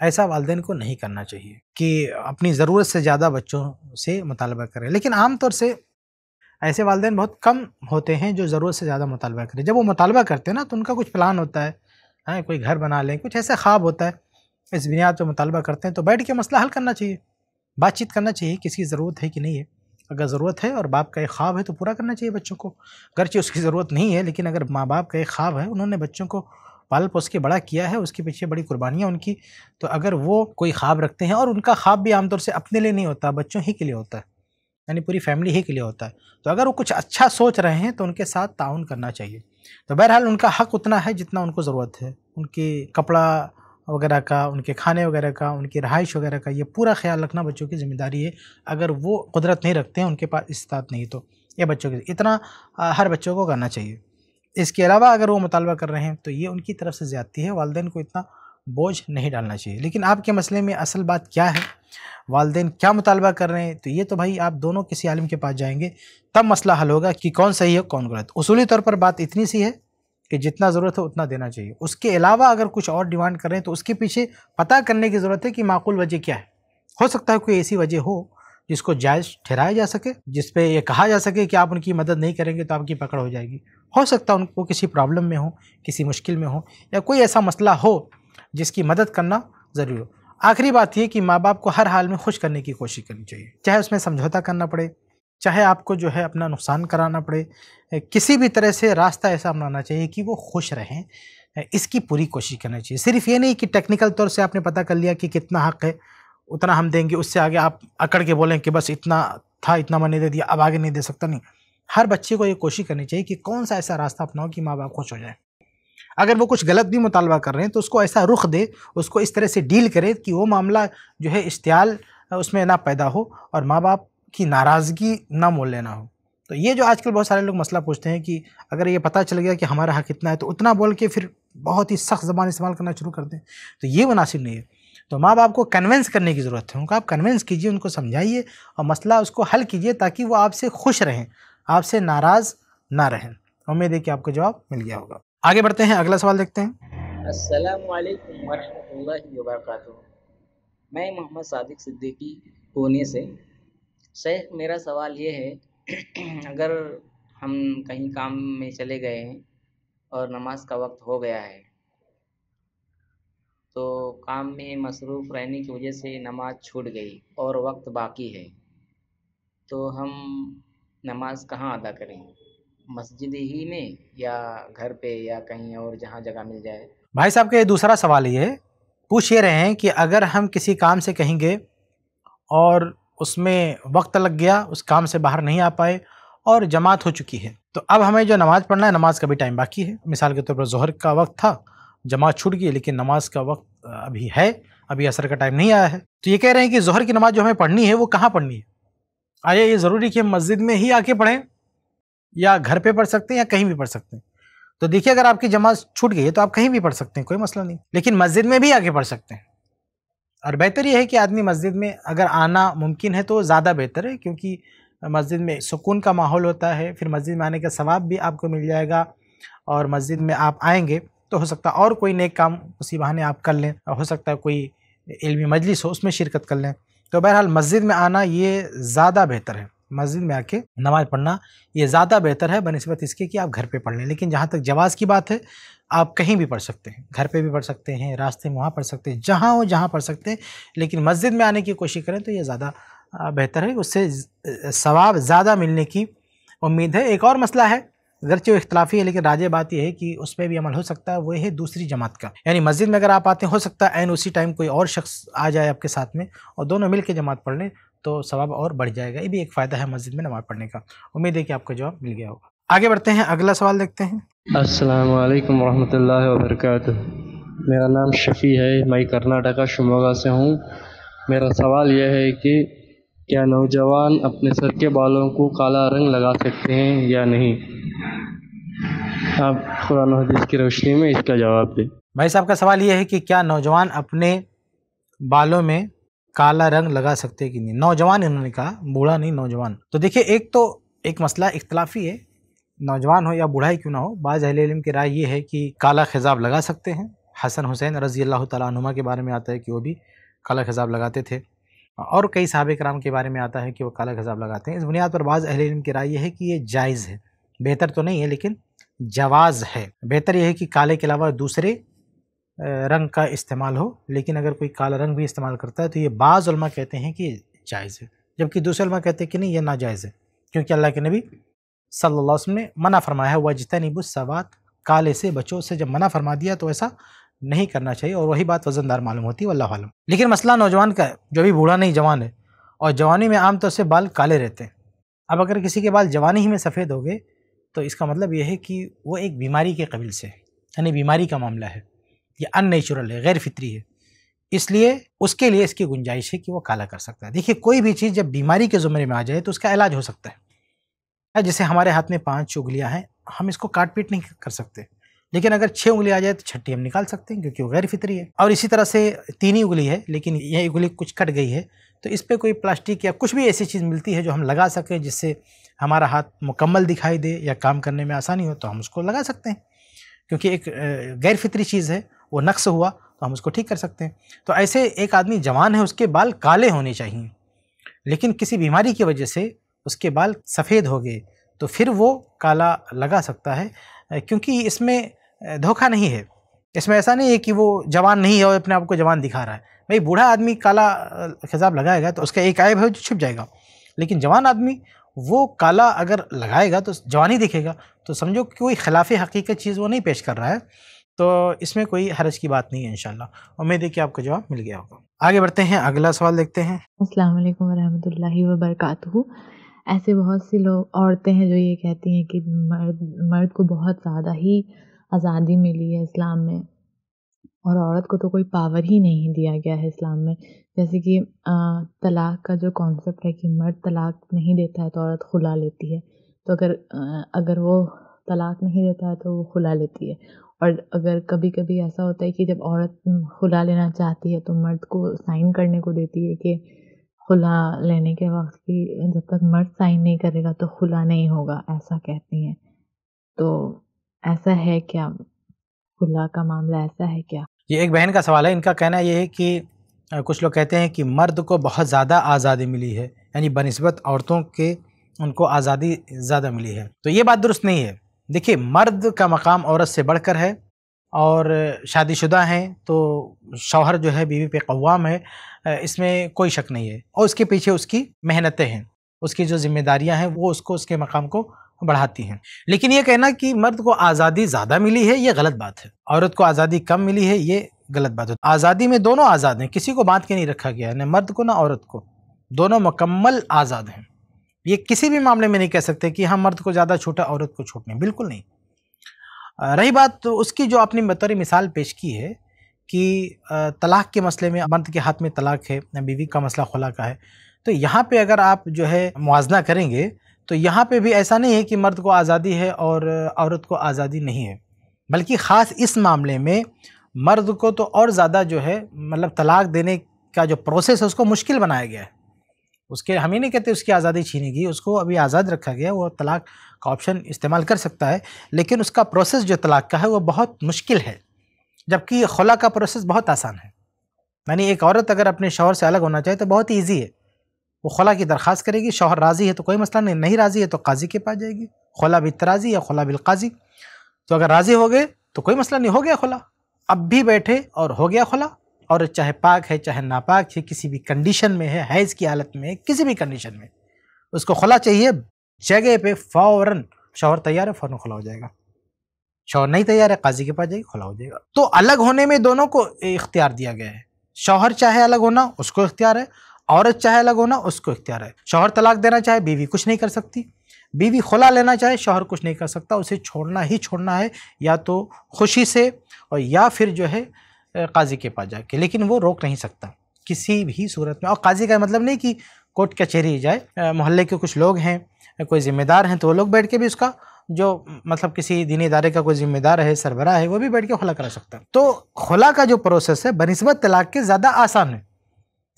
ऐसा वालदेन को नहीं करना चाहिए कि अपनी ज़रूरत से ज़्यादा बच्चों से मुतालबा करें लेकिन आमतौर से ऐसे वालदे बहुत कम होते हैं जो ज़रूरत से ज़्यादा मुतालबा करें जब वो मुतालबा करते हैं ना तो उनका कुछ प्लान होता है हाँ कोई घर बना लें कुछ ऐसा ख्वाब होता है इस बुनियाद पर मुतालबा करते हैं तो बैठ के मसला हल करना चाहिए बातचीत करना चाहिए किसकी ज़रूरत है कि नहीं है अगर ज़रूरत है और बाप का एक ख्वाब है तो पूरा करना चाहिए बच्चों को अगरचे उसकी ज़रूरत नहीं है लेकिन अगर माँ बाप का एक ख्वाब है उन्होंने बच्चों को पाल पोस के बड़ा किया है उसके पीछे बड़ी कुर्बानियाँ उनकी तो अगर वो कोई ख्वाब रखते हैं और उनका ख्वाब भी आमतौर से अपने लिए नहीं होता बच्चों ही के लिए होता है यानी पूरी फैमिली ही के लिए होता है तो अगर वो कुछ अच्छा सोच रहे हैं तो उनके साथ ताउन करना चाहिए तो बहरहाल उनका हक उतना है जितना उनको ज़रूरत है उनके कपड़ा वगैरह का उनके खाने वगैरह का उनकी रहाइश वगैरह का ये पूरा ख्याल रखना बच्चों की ज़िम्मेदारी है अगर वो कुदरत नहीं रखते हैं उनके पास इस्तात नहीं तो ये बच्चों के इतना हर बच्चों को करना चाहिए इसके अलावा अगर वो मुतालबा कर रहे हैं तो ये उनकी तरफ से ज़्यादती है वालदेन को इतना बोझ नहीं डालना चाहिए लेकिन आपके मसले में असल बात क्या है वालदे क्या मुतालबा कर रहे हैं तो ये तो भाई आप दोनों किसी आलम के पास जाएंगे तब मसला हल होगा कि कौन सही है कौन गलत उसूली तौर पर बात इतनी सी है कि जितना ज़रूरत है उतना देना चाहिए उसके अलावा अगर कुछ और डिमांड कर रहे हैं तो उसके पीछे पता करने की ज़रूरत है कि माकूल वजह क्या है हो सकता है कोई ऐसी वजह हो जिसको जायज़ ठहराया जा सके जिस पर ये कहा जा सके कि आप उनकी मदद नहीं करेंगे तो आपकी पकड़ हो जाएगी हो सकता है उनको किसी प्रॉब्लम में हो किसी मुश्किल में हो या कोई ऐसा मसला हो जिसकी मदद करना ज़रूरी हो आखिरी बात यह कि माँ बाप को हर हाल में खुश करने की कोशिश करनी चाहिए चाहे उसमें समझौता करना पड़े चाहे आपको जो है अपना नुकसान कराना पड़े किसी भी तरह से रास्ता ऐसा अपनाना चाहिए कि वो खुश रहें इसकी पूरी कोशिश करना चाहिए सिर्फ ये नहीं कि टेक्निकल तौर से आपने पता कर लिया कि कितना हक है उतना हम देंगे उससे आगे आप अकड़ के बोलें कि बस इतना था इतना मैंने दे दिया अब आगे नहीं दे सकता नहीं हर बच्चे को ये कोशिश करनी चाहिए कि कौन सा ऐसा रास्ता अपनाओ कि माँ बाप खुश हो जाए अगर वो कुछ गलत भी मुतालबा कर रहे हैं तो उसको ऐसा रुख दे उसको इस तरह से डील करे कि वो मामला जो है इश्तियाल उसमें ना पैदा हो और माँ बाप की नाराज़गी ना मोल लेना हो तो ये जो आजकल बहुत सारे लोग मसला पूछते हैं कि अगर ये पता चल गया कि हमारा हक इतना है तो उतना बोल के फिर बहुत ही सख्त ज़बान इस्तेमाल करना शुरू कर दें तो ये मुनासिब नहीं है तो माँ बाप को कन्वेंस करने की ज़रूरत है उनको आप कन्वेंस कीजिए उनको समझाइए और मसला उसको हल कीजिए ताकि वो आपसे खुश रहें आपसे नाराज ना रहें उम्मीद है कि आपको जवाब मिल गया होगा आगे बढ़ते हैं अगला सवाल देखते हैं असलकम वरहमल वर्क मैं मोहम्मद सादिक सिद्दीकी पुणे से शेख मेरा सवाल ये है अगर हम कहीं काम में चले गए हैं और नमाज का वक्त हो गया है तो काम में मसरूफ़ रहने की वजह से नमाज छूट गई और वक्त बाकी है तो हम नमाज़ कहाँ अदा करें मस्जिद ही में या घर पे या कहीं और जहाँ जगह मिल जाए भाई साहब का ये दूसरा सवाल ये पूछ ये रहे हैं कि अगर हम किसी काम से कहेंगे और उसमें वक्त लग गया उस काम से बाहर नहीं आ पाए और जमात हो चुकी है तो अब हमें जो नमाज़ पढ़ना है नमाज का भी टाइम बाकी है मिसाल के तौर पर जहर का वक्त था जमात छूट गई लेकिन नमाज का वक्त अभी है अभी असर का टाइम नहीं आया है तो ये कह रहे हैं कि जहर की नमाज जो हमें पढ़नी है वो कहाँ पढ़नी है आया ये ज़रूरी कि हम मस्जिद में ही आके पढ़ें या घर पे पढ़ सकते हैं या कहीं भी पढ़ सकते हैं तो देखिए अगर आपकी जमात छूट गई है तो आप कहीं भी पढ़ सकते हैं कोई मसला नहीं लेकिन मस्जिद में भी आके पढ़ सकते हैं और बेहतर यह है कि आदमी मस्जिद में अगर आना मुमकिन है तो ज़्यादा बेहतर है क्योंकि मस्जिद में सुकून का माहौल होता है फिर मस्जिद में आने का सवाब भी आपको मिल जाएगा और मस्जिद में आप आएंगे तो हो सकता है और कोई नेक काम उसी बहाने आप कर लें हो सकता है कोई इल्मी मजलिस हो उसमें शिरकत कर लें तो बहरहाल मस्जिद में आना ये ज़्यादा बेहतर है मस्जिद में आके नमाज़ पढ़ना ये ज़्यादा बेहतर है बनस्बत इसके कि आप घर पे पढ़ लें लेकिन जहाँ तक जवाज़ की बात है आप कहीं भी पढ़ सकते हैं घर पे भी पढ़ सकते हैं रास्ते में वहाँ पढ़ सकते हैं जहाँ हो जहाँ पढ़ सकते हैं लेकिन मस्जिद में आने की कोशिश करें तो ये ज़्यादा बेहतर है उससे सवाब ज़्यादा मिलने की उम्मीद है एक और मसला है गरचे तो इख्तलाफी है लेकिन राज्य बात यह है कि उस पर भी अमल हो सकता है वह है दूसरी जमात का यानी मस्जिद में अगर आप आते हो सकता है एन उसी टाइम कोई और शख्स आ जाए आपके साथ में और दोनों मिल के जमात पढ़ लें तो सवाब और बढ़ जाएगा ये भी एक फ़ायदा है मस्जिद में नमाज़ पढ़ने का उम्मीद है कि आपको जवाब मिल गया होगा आगे बढ़ते हैं अगला सवाल देखते हैं असल वालेकुम रहमतुल्लाहि मेरा नाम शफ़ी है मैं कर्नाटका शिमोगा से हूँ मेरा सवाल यह है कि क्या नौजवान अपने सर के बालों को काला रंग लगा सकते हैं या नहीं आप कुरान हदीस की रोशनी में इसका जवाब दें भाई साहब का सवाल यह है कि क्या नौजवान अपने बालों में काला रंग लगा सकते कि नहीं नौजवान इन्होंने कहा बूढ़ा नहीं नौजवान तो देखिए एक तो एक मसला इख्तलाफी है नौजवान हो या बूढ़ा ही क्यों ना हो बाज़ अहल की राय ये है कि काला खिजाब लगा सकते हैं हसन हुसैन रज़ी अल्लाह तुमा के बारे में आता है कि वो भी काला खिजाब लगाते थे और कई साहब कराम के बारे में आता है कि वो काला खजाब लगाते हैं इस बुनियाद पर बाज़ अहल इल्म की राय यह है कि ये जायज़ है बेहतर तो नहीं है लेकिन जवाज़ है बेहतर यह है कि काले के अलावा दूसरे रंग का इस्तेमाल हो लेकिन अगर कोई काला रंग भी इस्तेमाल करता है तो ये बाज़ कहते हैं कि जायज़ है जबकि दूसरे कहते हैं कि नहीं यह नाजायज़ है क्योंकि अल्लाह के नबी सल्लल्लाहु अलैहि वसल्लम ने मना फरमाया है सवात काले से बचो से जब मना फरमा दिया तो ऐसा नहीं करना चाहिए और वही बात वज़नदार मालूम होती है वल्ला आलम लेकिन मसला नौजवान का जो भी बूढ़ा नहीं जवान है और जवानी में आमतौर से बाल काले रहते हैं अब अगर किसी के बाल जवानी ही में सफ़ेद हो गए तो इसका मतलब यह है कि वो एक बीमारी के कबील से यानी बीमारी का मामला है ये अननेचुरल है गैर फितरी है इसलिए उसके लिए इसकी गुंजाइश है कि वो काला कर सकता है देखिए कोई भी चीज़ जब बीमारी के ज़ुमरे में आ जाए तो उसका इलाज हो सकता है जैसे हमारे हाथ में पांच चुगलियाँ हैं हम इसको काट पीट नहीं कर सकते लेकिन अगर छः उंगली आ जाए तो छठी हम निकाल सकते हैं क्योंकि वो गैर फितरी है और इसी तरह से तीन ही उंगली है लेकिन यह उंगली कुछ कट गई है तो इस पर कोई प्लास्टिक या कुछ भी ऐसी चीज़ मिलती है जो हम लगा सकें जिससे हमारा हाथ मुकम्मल दिखाई दे या काम करने में आसानी हो तो हम उसको लगा सकते हैं क्योंकि एक गैर फितरी चीज़ है वो नक्श हुआ तो हम उसको ठीक कर सकते हैं तो ऐसे एक आदमी जवान है उसके बाल काले होने चाहिए लेकिन किसी बीमारी की वजह से उसके बाल सफ़ेद हो गए तो फिर वो काला लगा सकता है क्योंकि इसमें धोखा नहीं है इसमें ऐसा नहीं है कि वो जवान नहीं है और अपने आप को जवान दिखा रहा है भाई बूढ़ा आदमी काला खिजाब लगाएगा तो उसका एक आयब है जो तो छिप जाएगा लेकिन जवान आदमी वो काला अगर लगाएगा तो जवानी दिखेगा तो समझो कोई खिलाफ हकीकत चीज़ वो नहीं पेश कर रहा है तो इसमें कोई हरज की बात नहीं है इनशाला उम्मीद है कि आपको जवाब मिल गया होगा आगे बढ़ते हैं अगला सवाल देखते हैं अस्सलाम वालेकुम वरहमतुल्लाहि ऐसे बहुत सी लोग औरतें हैं जो ये कहती हैं कि मर्द मर्द को बहुत ज़्यादा ही आज़ादी मिली है इस्लाम में और औरत को तो कोई पावर ही नहीं दिया गया है इस्लाम में जैसे कि तलाक का जो कॉन्सेप्ट है कि मर्द तलाक नहीं देता है तो औरत खुला लेती है तो अगर अगर वो तलाक नहीं देता है तो वो खुला लेती है और अगर कभी कभी ऐसा होता है कि जब औरत खुला लेना चाहती है तो मर्द को साइन करने को देती है कि खुला लेने के वक्त की जब तक मर्द साइन नहीं करेगा तो खुला नहीं होगा ऐसा कहती हैं तो ऐसा है क्या खुला का मामला ऐसा है क्या ये एक बहन का सवाल है इनका कहना ये है कि कुछ लोग कहते हैं कि मर्द को बहुत ज़्यादा आज़ादी मिली है यानी बनस्बत औरतों के उनको आज़ादी ज़्यादा मिली है तो ये बात दुरुस्त नहीं है देखिए मर्द का मकाम औरत से बढ़कर है और शादीशुदा हैं तो शौहर जो है बीवी पे कवाम है इसमें कोई शक नहीं है और उसके पीछे उसकी मेहनतें हैं उसकी जो जिम्मेदारियां हैं वो उसको उसके मकाम को बढ़ाती हैं लेकिन ये कहना कि मर्द को आज़ादी ज़्यादा मिली है ये गलत बात है औरत को आज़ादी कम मिली है ये गलत बात है आज़ादी में दोनों आज़ाद हैं किसी को बांध के नहीं रखा गया है न मर्द को ना औरत को दोनों मुकम्मल आज़ाद हैं ये किसी भी मामले में नहीं कह सकते कि हाँ मर्द को ज़्यादा छूटा औरत को छूट नहीं बिल्कुल नहीं रही बात तो उसकी जो आपने बतौर मिसाल पेश की है कि तलाक़ के मसले में मर्द के हाथ में तलाक है बीवी का मसला खुला का है तो यहाँ पे अगर आप जो है मुआजना करेंगे तो यहाँ पे भी ऐसा नहीं है कि मर्द को आज़ादी है और औरत को आज़ादी नहीं है बल्कि ख़ास इस मामले में मर्द को तो और ज़्यादा जो है मतलब तलाक देने का जो प्रोसेस है उसको मुश्किल बनाया गया है उसके हम ही नहीं कहते उसकी आज़ादी छीनी गई उसको अभी आज़ाद रखा गया वो तलाक का ऑप्शन इस्तेमाल कर सकता है लेकिन उसका प्रोसेस जो तलाक का है वो बहुत मुश्किल है जबकि खुला का प्रोसेस बहुत आसान है यानी एक औरत अगर अपने शोहर से अलग होना चाहे तो बहुत ईजी है वो खुला की दरख्वास्त करेगी शोहर राज़ी है तो कोई मसला नहीं नहीं राज़ी है तो काजी के पास जाएगी खुला बितराजी या खुला बिलकाजी तो अगर राज़ी हो गए तो कोई मसला नहीं हो गया खुला अब भी बैठे और हो गया खुला और चाहे पाक है चाहे नापाक है किसी भी कंडीशन में है हैज़ की हालत में है किसी भी कंडीशन में उसको खुला चाहिए जगह पे फ़ौरन शोहर तैयार है फ़ौर खुला हो जाएगा शोहर नहीं तैयार है काजी के पास जाएगी खुला हो जाएगा तो अलग होने में दोनों को इख्तियार दिया गया है शोहर चाहे अलग होना उसको इख्तियार है औरत चाहे अलग होना उसको इख्तियार है शोहर तलाक देना चाहे बीवी कुछ नहीं कर सकती बीवी खुला लेना चाहे शोहर कुछ नहीं कर सकता उसे छोड़ना ही छोड़ना है या तो खुशी से और या फिर जो है काजी के पास जाके लेकिन वो रोक नहीं सकता किसी भी सूरत में और काजी का मतलब नहीं कि कोर्ट कचहरी जाए मोहल्ले के कुछ लोग हैं कोई ज़िम्मेदार हैं तो वो लोग बैठ के भी उसका जो मतलब किसी दीनी इदारे का कोई ज़िम्मेदार है सरबरा है वो भी बैठ के खुला करा सकता है तो खुला का जो प्रोसेस है बनस्बत तलाक के ज़्यादा आसान है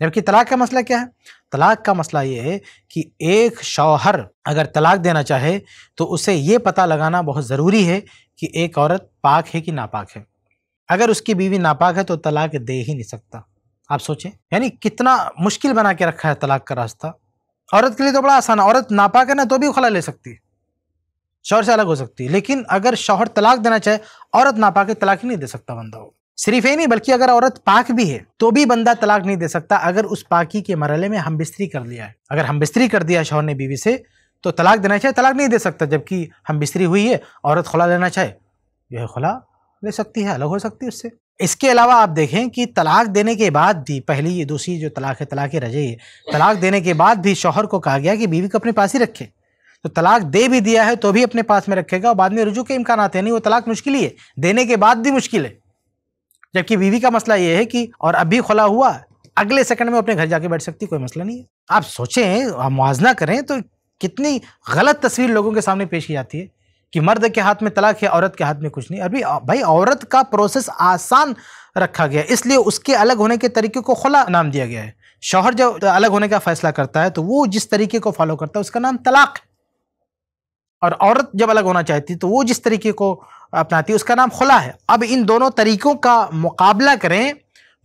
जबकि तलाक का मसला क्या है तलाक का मसला ये है कि एक शौहर अगर तलाक देना चाहे तो उसे ये पता लगाना बहुत ज़रूरी है कि एक औरत पाक है कि नापाक है अगर उसकी बीवी नापाक है तो तलाक दे ही नहीं सकता आप सोचें यानी कितना मुश्किल बना के रखा है तलाक का रास्ता औरत के लिए तो बड़ा आसान है औरत नापाक है ना तो भी खुला ले सकती है शौहर से अलग हो सकती है लेकिन अगर शौहर तलाक देना चाहे औरत नापाक है तलाक ही नहीं दे सकता बंदा वो सिर्फ ये नहीं बल्कि अगर औरत पाक भी है तो भी बंदा तलाक नहीं दे सकता अगर उस पाकी के मरहले में हम बिस्तरी कर लिया है अगर हम बिस्तरी कर दिया शोहर ने बीवी से तो तलाक देना चाहे तलाक नहीं दे सकता जबकि हम बिस्तरी हुई है औरत खुला लेना चाहे जो है खुला ले सकती है अलग हो सकती है उससे इसके अलावा आप देखें कि तलाक देने के बाद भी पहली ये दूसरी जो तलाक है तलाक रजे है तलाक देने के बाद भी शोहर को कहा गया कि बीवी को अपने पास ही रखे तो तलाक दे भी दिया है तो भी अपने पास में रखेगा और बाद में रुजू के इम्कान आते हैं नहीं वो तलाक मुश्किल ही है देने के बाद भी मुश्किल है जबकि बीवी का मसला यह है कि और अभी खुला हुआ अगले सेकंड में अपने घर जाके बैठ सकती कोई मसला नहीं है आप सोचें आप मुआजना करें तो कितनी गलत तस्वीर लोगों के सामने पेश की जाती है कि मर्द के हाथ में तलाक है औरत के हाथ में कुछ नहीं अभी भाई औरत का प्रोसेस आसान रखा गया इसलिए उसके अलग होने के तरीके को खुला नाम दिया गया है शौहर जब अलग होने का फैसला करता है तो वो जिस तरीके को फॉलो करता है उसका नाम तलाक है और औरत जब अलग होना चाहती तो वो जिस तरीके को अपनाती है उसका नाम खुला है अब इन दोनों तरीक़ों का मुकाबला करें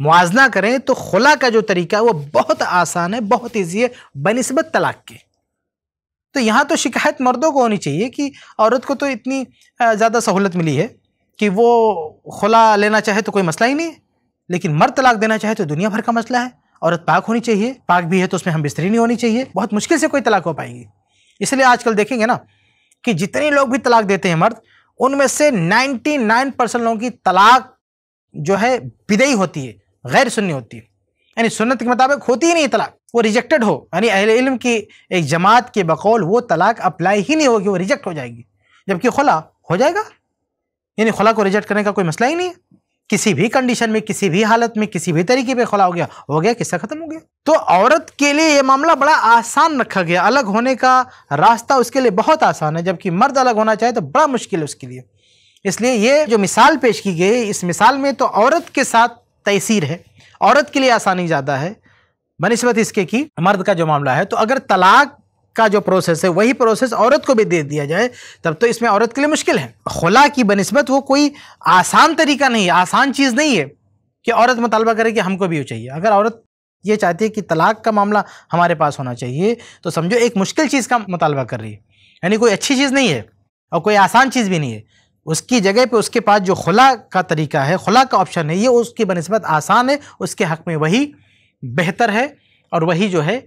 मुआजना करें तो खुला का जो तरीका है वो बहुत आसान है बहुत ईजी है बनस्बत तलाक के तो यहाँ तो शिकायत मर्दों को होनी चाहिए कि औरत को तो इतनी ज़्यादा सहूलत मिली है कि वो खुला लेना चाहे तो कोई मसला ही नहीं है लेकिन मर्द तलाक देना चाहे तो दुनिया भर का मसला है औरत पाक होनी चाहिए पाक भी है तो उसमें हम बिस्तरी नहीं होनी चाहिए बहुत मुश्किल से कोई तलाक हो पाएगी इसलिए आजकल देखेंगे ना कि जितने लोग भी तलाक देते हैं मर्द उनमें से 99 परसेंट लोगों की तलाक जो है विदई होती है गैर सुन्नी होती है यानी सुन्नत के मुताबिक होती ही नहीं तलाक वो रिजेक्टेड हो यानी अहिल इल्म की एक जमात के बकौल वो तलाक अप्लाई ही नहीं होगी वो रिजेक्ट हो जाएगी जबकि खुला हो जाएगा यानी खुला को रिजेक्ट करने का कोई मसला ही नहीं है किसी भी कंडीशन में किसी भी हालत में किसी भी तरीके पे खुला हो गया हो गया किस्सा खत्म हो गया तो औरत के लिए ये मामला बड़ा आसान रखा गया अलग होने का रास्ता उसके लिए बहुत आसान है जबकि मर्द अलग होना चाहे तो बड़ा मुश्किल है उसके लिए इसलिए ये जो मिसाल पेश की गई इस मिसाल में तो औरत के साथ तसीर है औरत के लिए आसानी ज़्यादा है बनस्बत इसके कि मर्द का जो मामला है तो अगर तलाक का जो प्रोसेस है वही प्रोसेस औरत को भी दे दिया जाए तब तो इसमें औरत के लिए मुश्किल है खुला की बनस्बत वो कोई आसान तरीका नहीं है आसान चीज़ नहीं है कि औरत मुतालबा करे कि हमको भी चाहिए अगर औरत ये चाहती है कि तलाक का मामला हमारे पास होना चाहिए तो समझो एक मुश्किल चीज़ का मुतालबा कर रही है यानी कोई अच्छी चीज़ नहीं है और कोई आसान चीज़ भी नहीं है उसकी जगह पे उसके पास जो खुला का तरीका है खुला का ऑप्शन है ये उसकी बनस्बत आसान है उसके हक़ में वही बेहतर है और वही जो है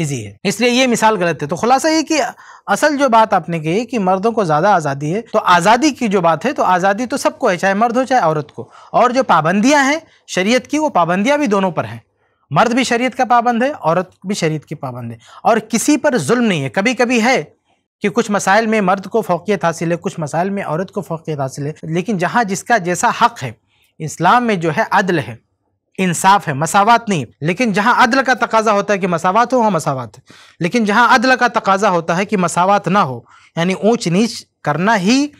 ईजी है इसलिए ये मिसाल गलत है तो खुलासा ये कि असल जो बात आपने कही कि मर्दों को ज़्यादा आज़ादी है तो आज़ादी की जो बात है तो आज़ादी तो सबको है चाहे मर्द हो चाहे औरत को और जो पाबंदियाँ हैं शरीयत की वो पाबंदियाँ भी दोनों पर हैं मर्द भी शरीयत का पाबंद है औरत भी शरीयत की पाबंद है और किसी पर जुल्म नहीं है कभी कभी है कि कुछ मसाइल में मर्द को फोकियत हासिल है कुछ मसाइल में औरत को फोकियत हासिल है लेकिन जहाँ जिसका जैसा हक है इस्लाम में जो है अदल है इंसाफ है मसावत नहीं लेकिन जहां अदल का तकाजा होता है कि मसावत हो वहाँ मसावत है लेकिन जहां अदल का तकाजा होता है कि मसावत ना हो यानी ऊंच नीच करना ही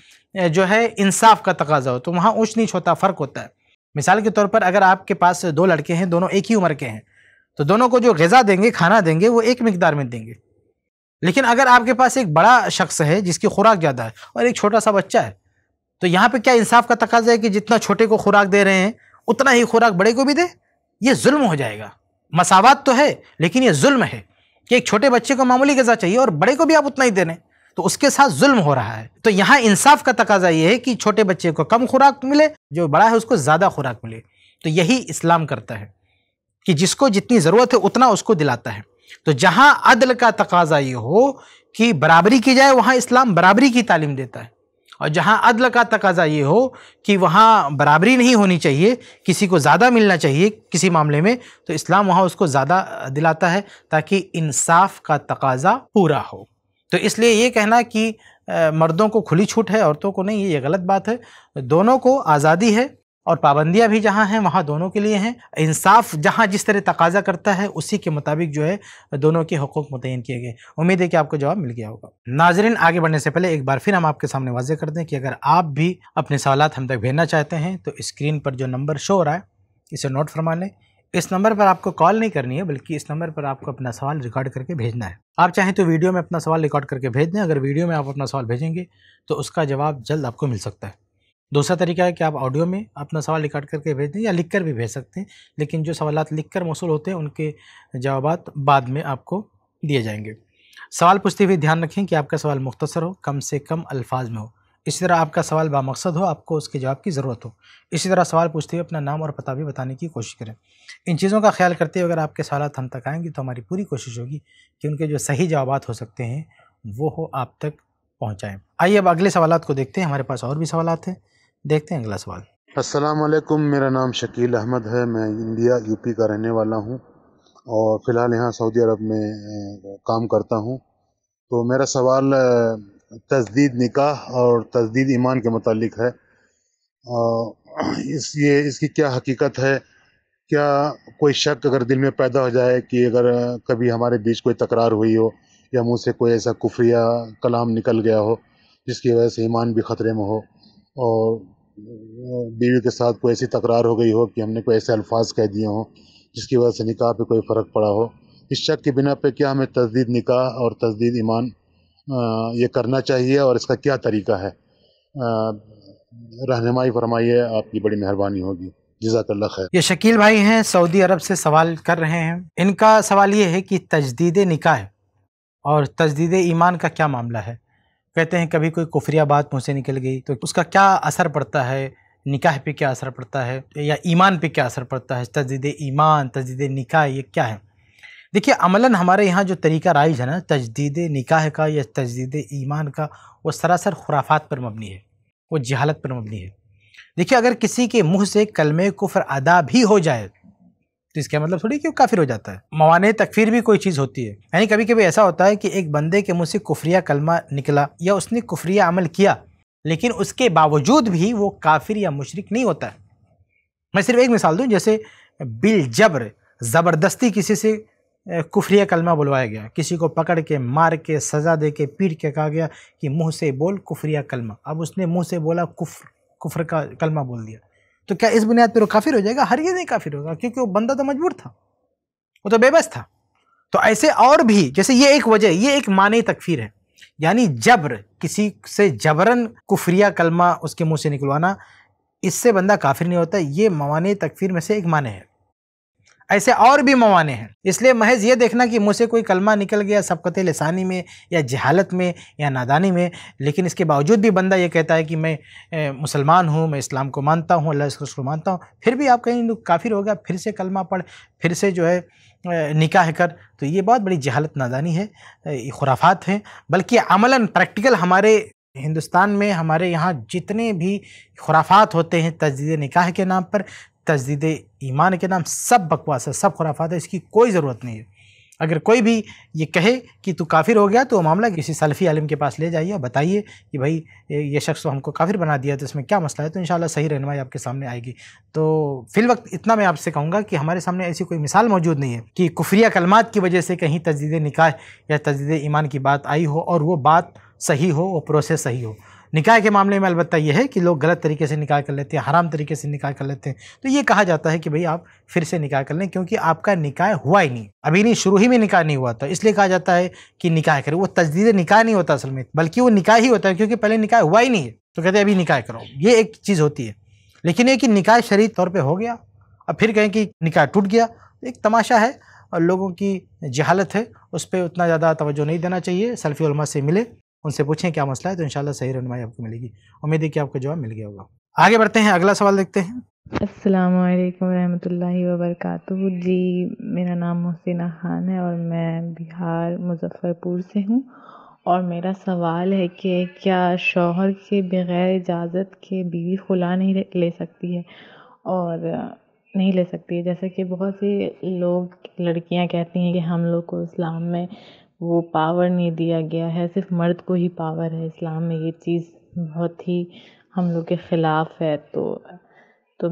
जो है इंसाफ का तकाजा हो तो वहाँ ऊंच नीच होता फ़र्क होता है मिसाल के तौर पर अगर आपके पास दो लड़के हैं दोनों एक ही उम्र के हैं तो दोनों को जो गज़ा देंगे खाना देंगे वो एक मकदार में देंगे लेकिन अगर आपके पास एक बड़ा शख्स है जिसकी खुराक ज़्यादा है और एक छोटा सा बच्चा है तो यहाँ पे क्या इंसाफ का तकाजा है कि जितना छोटे को खुराक दे रहे हैं उतना ही खुराक बड़े को भी दे ये जुल्म हो जाएगा मसावत तो है लेकिन ये जुल्म है कि एक छोटे बच्चे को मामूली गज़ा चाहिए और बड़े को भी आप उतना ही देने तो उसके साथ जुल्म हो रहा है तो यहाँ इंसाफ का तकाजा ये है कि छोटे बच्चे को कम खुराक मिले जो बड़ा है उसको ज़्यादा खुराक मिले तो यही इस्लाम करता है कि जिसको जितनी ज़रूरत है उतना उसको दिलाता है तो जहाँ अदल का तकाजा ये हो कि बराबरी की जाए वहाँ इस्लाम बराबरी की तालीम देता है और जहाँ अदल का तकाजा ये हो कि वहाँ बराबरी नहीं होनी चाहिए किसी को ज़्यादा मिलना चाहिए किसी मामले में तो इस्लाम वहाँ उसको ज़्यादा दिलाता है ताकि इंसाफ का तकाजा पूरा हो तो इसलिए ये कहना कि मर्दों को खुली छूट है औरतों को नहीं ये गलत बात है दोनों को आज़ादी है और पाबंदियाँ भी जहाँ हैं वहाँ दोनों के लिए हैं इंसाफ जहाँ जिस तरह तकाजा करता है उसी के मुताबिक जो है दोनों के हकूक़ मुतन किए गए उम्मीद है कि आपको जवाब मिल गया होगा नाजरन आगे बढ़ने से पहले एक बार फिर हम आपके सामने वाजे कर दें कि अगर आप भी अपने सवाल हम तक भेजना चाहते हैं तो स्क्रीन पर जो नंबर शो हो रहा है इसे नोट फरमा लें इस नंबर पर आपको कॉल नहीं करनी है बल्कि इस नंबर पर आपको अपना सवाल रिकॉर्ड करके भेजना है आप चाहें तो वीडियो में अपना सवाल रिकॉर्ड करके भेज दें अगर वीडियो में आप अपना सवाल भेजेंगे तो उसका जवाब जल्द आपको मिल सकता है दूसरा तरीका है कि आप ऑडियो में अपना सवाल रिकॉर्ड करके भेज दें या लिख कर भी भेज सकते हैं लेकिन जो सवाल लिख कर मौसू होते हैं उनके जवाब बाद में आपको दिए जाएंगे सवाल पूछते हुए ध्यान रखें कि आपका सवाल मुख्तसर हो कम से कम अल्फाज में हो इसी तरह आपका सवाल बामकसद हो आपको उसके जवाब की ज़रूरत हो इसी तरह सवाल पूछते हुए अपना नाम और पता भी बताने की कोशिश करें इन चीज़ों का ख्याल करते हुए अगर आपके सवाल हम तक आएंगे तो हमारी पूरी कोशिश होगी कि उनके जो सही जवाब हो सकते हैं वो हो आप तक पहुँचाएँ आइए अब अगले सवाल को देखते हैं हमारे पास और भी सवाल हैं देखते हैं अगला सवाल असलकुम मेरा नाम शकील अहमद है मैं इंडिया यूपी का रहने वाला हूँ और फ़िलहाल यहाँ सऊदी अरब में काम करता हूँ तो मेरा सवाल तजदीद निकाह और तजदीद ईमान के मतलब है इस ये इसकी क्या हकीकत है क्या कोई शक अगर दिल में पैदा हो जाए कि अगर कभी हमारे बीच कोई तकरार हुई हो या मुँह से कोई ऐसा कुफरिया कलाम निकल गया हो जिसकी वजह से ईमान भी ख़तरे में हो और बीवी के साथ कोई ऐसी तकरार हो गई हो कि हमने कोई ऐसे अल्फाज कह दिए हों जिसकी वजह से निकाह पे कोई फ़र्क पड़ा हो इस शक के बिना पे क्या हमें तजदीद निकाह और तजदीद ईमान ये करना चाहिए और इसका क्या तरीका है रहनमाई फरमाइए आपकी बड़ी मेहरबानी होगी जजाकल्ला खैर ये शकील भाई हैं सऊदी अरब से सवाल कर रहे हैं इनका सवाल ये है कि तजदीद निकाह और तजदीद ईमान का क्या मामला है कहते हैं कभी कोई कुफरिया बात मुँह से निकल गई तो उसका क्या असर पड़ता है निकाह पे क्या असर पड़ता है या ईमान पे क्या असर पड़ता है तजदीद ईमान तजदीद निकाह ये क्या है देखिए अमलन हमारे यहाँ जो तरीका राइज है ना तजदीद निकाह का या तजदीद ईमान का वो सरासर खुराफात पर मबनी है वो जहालत पर मबनी है देखिए अगर किसी के मुँह से कलमे कुफर अदा भी हो जाए तो इसका मतलब थोड़ी कि वो काफिर हो जाता है मवान तकफीर भी कोई चीज़ होती है यानी कभी कभी ऐसा होता है कि एक बंदे के मुँह से कुफरिया कलमा निकला या उसने कुफरिया अमल किया लेकिन उसके बावजूद भी वो काफिर या मुशरक नहीं होता है मैं सिर्फ एक मिसाल दूँ जैसे बिल जबर ज़बरदस्ती किसी से कुफरिया कलमा बुलवाया गया किसी को पकड़ के मार के सज़ा दे के पीट के कहा गया कि मुँह से बोल कुफरिया कलमा अब उसने मुँह से बोला कुफ कुफर का कलमा बोल दिया तो क्या इस बुनियाद पर वो काफिर हो जाएगा हर ये नहीं काफिर होगा क्योंकि वो बंदा तो मजबूर था वो तो बेबस था तो ऐसे और भी जैसे ये एक वजह ये एक माने तकफीर है यानी जबर किसी से जबरन कुफरिया कलमा उसके मुंह से निकलवाना इससे बंदा काफिर नहीं होता ये मवान तकफीर में से एक माने है ऐसे और भी मवाने हैं इसलिए महज ये देखना कि मुझसे कोई कलमा निकल गया सबकत लसानी में या जहालत में या नादानी में लेकिन इसके बावजूद भी बंदा ये कहता है कि मैं मुसलमान हूँ मैं इस्लाम को मानता हूँ अल्लाह को मानता हूँ फिर भी आप कहीं काफिर हो गया फिर से कलमा पढ़ फिर से जो है निकाह कर तो ये बहुत बड़ी जहालत नादानी है ये खुराफात हैं बल्कि अमला प्रैक्टिकल हमारे हिंदुस्तान में हमारे यहाँ जितने भी खुराफात होते हैं तजदीद निकाह के नाम पर तजदीद ईमान के नाम सब बकवास है सब खुराफात है इसकी कोई ज़रूरत नहीं है अगर कोई भी ये कहे कि तू काफिर हो गया तो वो मामला किसी सलफ़ी आलिम के पास ले जाइए और बताइए कि भाई ये शख्स तो हमको काफिर बना दिया तो इसमें क्या मसला है तो इन सही रहनमाई आपके सामने आएगी तो फिल वक्त इतना मैं आपसे कहूँगा कि हमारे सामने ऐसी कोई मिसाल मौजूद नहीं है कि कुफ्रिया कलमात की वजह से कहीं तजदीद निकाह या तजदीद ईमान की बात आई हो और वो बात सही हो वो प्रोसेस सही हो निकाय के मामले में अलबत्त यह है कि लोग गलत तरीके से निकाय कर लेते हैं हराम तरीके से निकाय कर लेते हैं तो ये कहा जाता है कि भाई आप फिर से निकाय कर लें क्योंकि आपका निकाय हुआ ही नहीं अभी नहीं शुरू ही में निकाय नहीं हुआ था इसलिए कहा जाता है कि निकाय करें वो तजदीद निकाय नहीं होता असल में बल्कि वो निकाय ही होता है क्योंकि पहले निकाय हुआ ही नहीं है तो कहते अभी निकाय करो ये एक चीज़ होती है लेकिन ये कि निकाय शरीर तौर पर हो गया अब फिर कहें कि निकाय टूट गया एक तमाशा है और लोगों की जहालत है उस पर उतना ज़्यादा तवज्जो नहीं देना चाहिए सल्फ़ी से मिले उनसे पूछें क्या मसला है तो इन सही रहनमाई आपको मिलेगी उम्मीद है कि आपको जवाब मिल गया होगा आगे बढ़ते हैं अगला सवाल देखते हैं अस्सलाम वालेकुम रहमतुल्लाहि जी मेरा नाम मोहसिना खान है और मैं बिहार मुजफ्फरपुर से हूँ और मेरा सवाल है कि क्या शौहर के बग़ैर इजाज़त के बीवी खुला नहीं ले सकती है और नहीं ले सकती है जैसे कि बहुत से लोग लड़कियां कहती हैं कि हम लोग को इस्लाम में वो पावर नहीं दिया गया है सिर्फ मर्द को ही पावर है इस्लाम में ये चीज़ बहुत ही हम लोग के ख़िलाफ़ है तो तो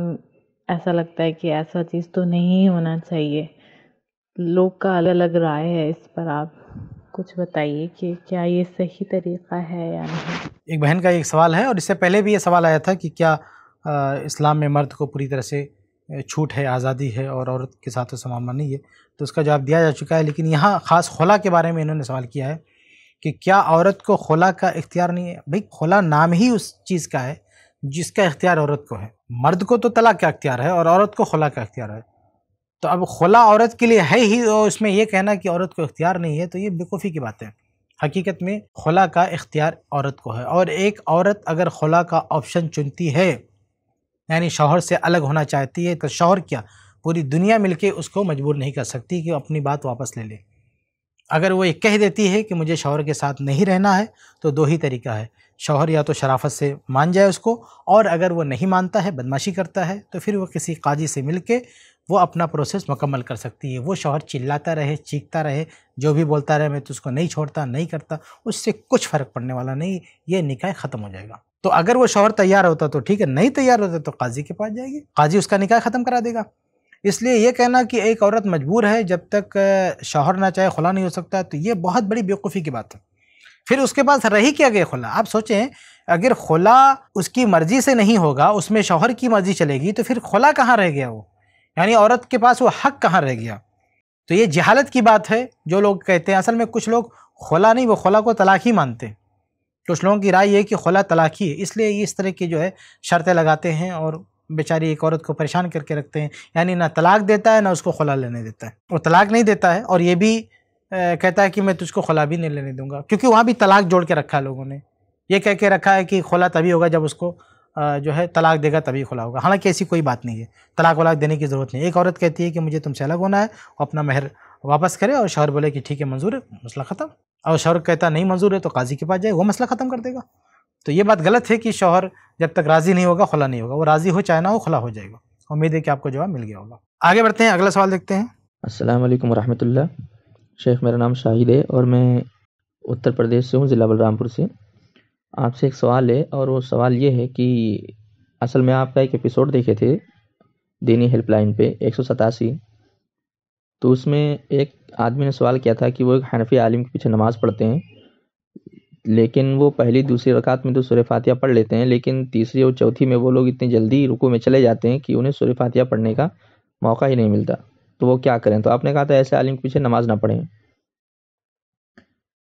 ऐसा लगता है कि ऐसा चीज़ तो नहीं होना चाहिए लोग का अलग अलग राय है इस पर आप कुछ बताइए कि क्या ये सही तरीका है या नहीं एक बहन का एक सवाल है और इससे पहले भी ये सवाल आया था कि क्या इस्लाम में मर्द को पूरी तरह से छूट है आज़ादी है और औरत के साथ तो समान नहीं है तो उसका जवाब दिया जा चुका है लेकिन यहाँ ख़ास खुला के बारे में इन्होंने सवाल किया है कि क्या औरत को खुला का इख्तियार नहीं है भाई खुला नाम ही उस चीज़ का है जिसका इख्तियार औरत को है मर्द को तो तलाक का अख्तियार है और औरत को खुला का अख्तियार है तो अब खुला औरत के लिए है ही और उसमें यह कहना कि औरत को इख्तियार नहीं है तो ये बेकूफ़ी की बात है हकीकत में खुला का इख्तियार औरत को है और एक औरत अगर खुला का ऑप्शन चुनती है यानी शोहर से अलग होना चाहती है तो शोहर क्या पूरी दुनिया मिलके उसको मजबूर नहीं कर सकती कि वो अपनी बात वापस ले ले अगर वो एक कह देती है कि मुझे शौहर के साथ नहीं रहना है तो दो ही तरीका है शौहर या तो शराफत से मान जाए उसको और अगर वो नहीं मानता है बदमाशी करता है तो फिर वो किसी काजी से मिल के वो अपना प्रोसेस मुकम्मल कर सकती है वो शौहर चिल्लाता रहे चीखता रहे जो भी बोलता रहे मैं तो उसको नहीं छोड़ता नहीं करता उससे कुछ फ़र्क पड़ने वाला नहीं ये निकाह ख़त्म हो जाएगा तो अगर वो शौहर तैयार होता तो ठीक है नहीं तैयार होता तो काजी के पास जाएगी काजी उसका निकाह ख़त्म करा देगा इसलिए ये कहना कि एक औरत मजबूर है जब तक शौहर ना चाहे खुला नहीं हो सकता तो ये बहुत बड़ी बेवकूफ़ी की बात है फिर उसके पास रही क्या गया खुला आप सोचें अगर खुला उसकी मर्ज़ी से नहीं होगा उसमें शौहर की मर्ज़ी चलेगी तो फिर खुला कहाँ रह गया वो यानी औरत के पास वो हक कहाँ रह गया तो ये जहालत की बात है जो लोग कहते हैं असल में कुछ लोग खुला नहीं वो खुला को तलाक ही मानते हैं कुछ लोगों की राय ये कि खुला तलाक ही है इसलिए इस तरह की जो है शर्तें लगाते हैं और बेचारी एक औरत को परेशान करके रखते हैं यानी ना तलाक देता है ना उसको खुला लेने देता है वो तलाक नहीं देता है और ये भी आ, कहता है कि मैं तुझको खुला भी नहीं लेने दूंगा क्योंकि वहाँ भी तलाक जोड़ के रखा है लोगों ने ये कह के रखा है कि खुला तभी होगा जब उसको आ, जो है तलाक देगा तभी खुला होगा हालांकि ऐसी कोई बात नहीं है तलाक वलाक देने की ज़रूरत नहीं एक औरत कहती है कि मुझे तुमसे अलग होना है और अपना महर वापस करे और शहर बोले कि ठीक है मंजूर है मसला ख़त्म और शहर कहता नहीं मंजूर है तो काजी के पास जाए वो मसला ख़त्म कर देगा तो ये बात गलत है कि शोहर जब तक राज़ी नहीं होगा खुला नहीं होगा वो राज़ी हो चाहे ना हो खुला हो जाएगा उम्मीद है कि आपको जवाब मिल गया होगा आगे बढ़ते हैं अगला सवाल देखते हैं असलम वरहमल शेख मेरा नाम शाहिद है और मैं उत्तर प्रदेश से हूँ ज़िला बलरामपुर से आपसे एक सवाल है और वो सवाल ये है कि असल में आपका एक एपिसोड देखे थे दीनी हेल्पलाइन पे एक तो उसमें एक आदमी ने सवाल किया था कि वो एक हनफी आलिम के पीछे नमाज़ पढ़ते हैं लेकिन वो पहली दूसरी रकात में तो सूर्य फातिया पढ़ लेते हैं लेकिन तीसरी और चौथी में वो लोग इतनी जल्दी रुकू में चले जाते हैं कि उन्हें सूर्य फातिया पढ़ने का मौका ही नहीं मिलता तो वो क्या करें तो आपने कहा था ऐसे आलिम के पीछे नमाज ना पढ़ें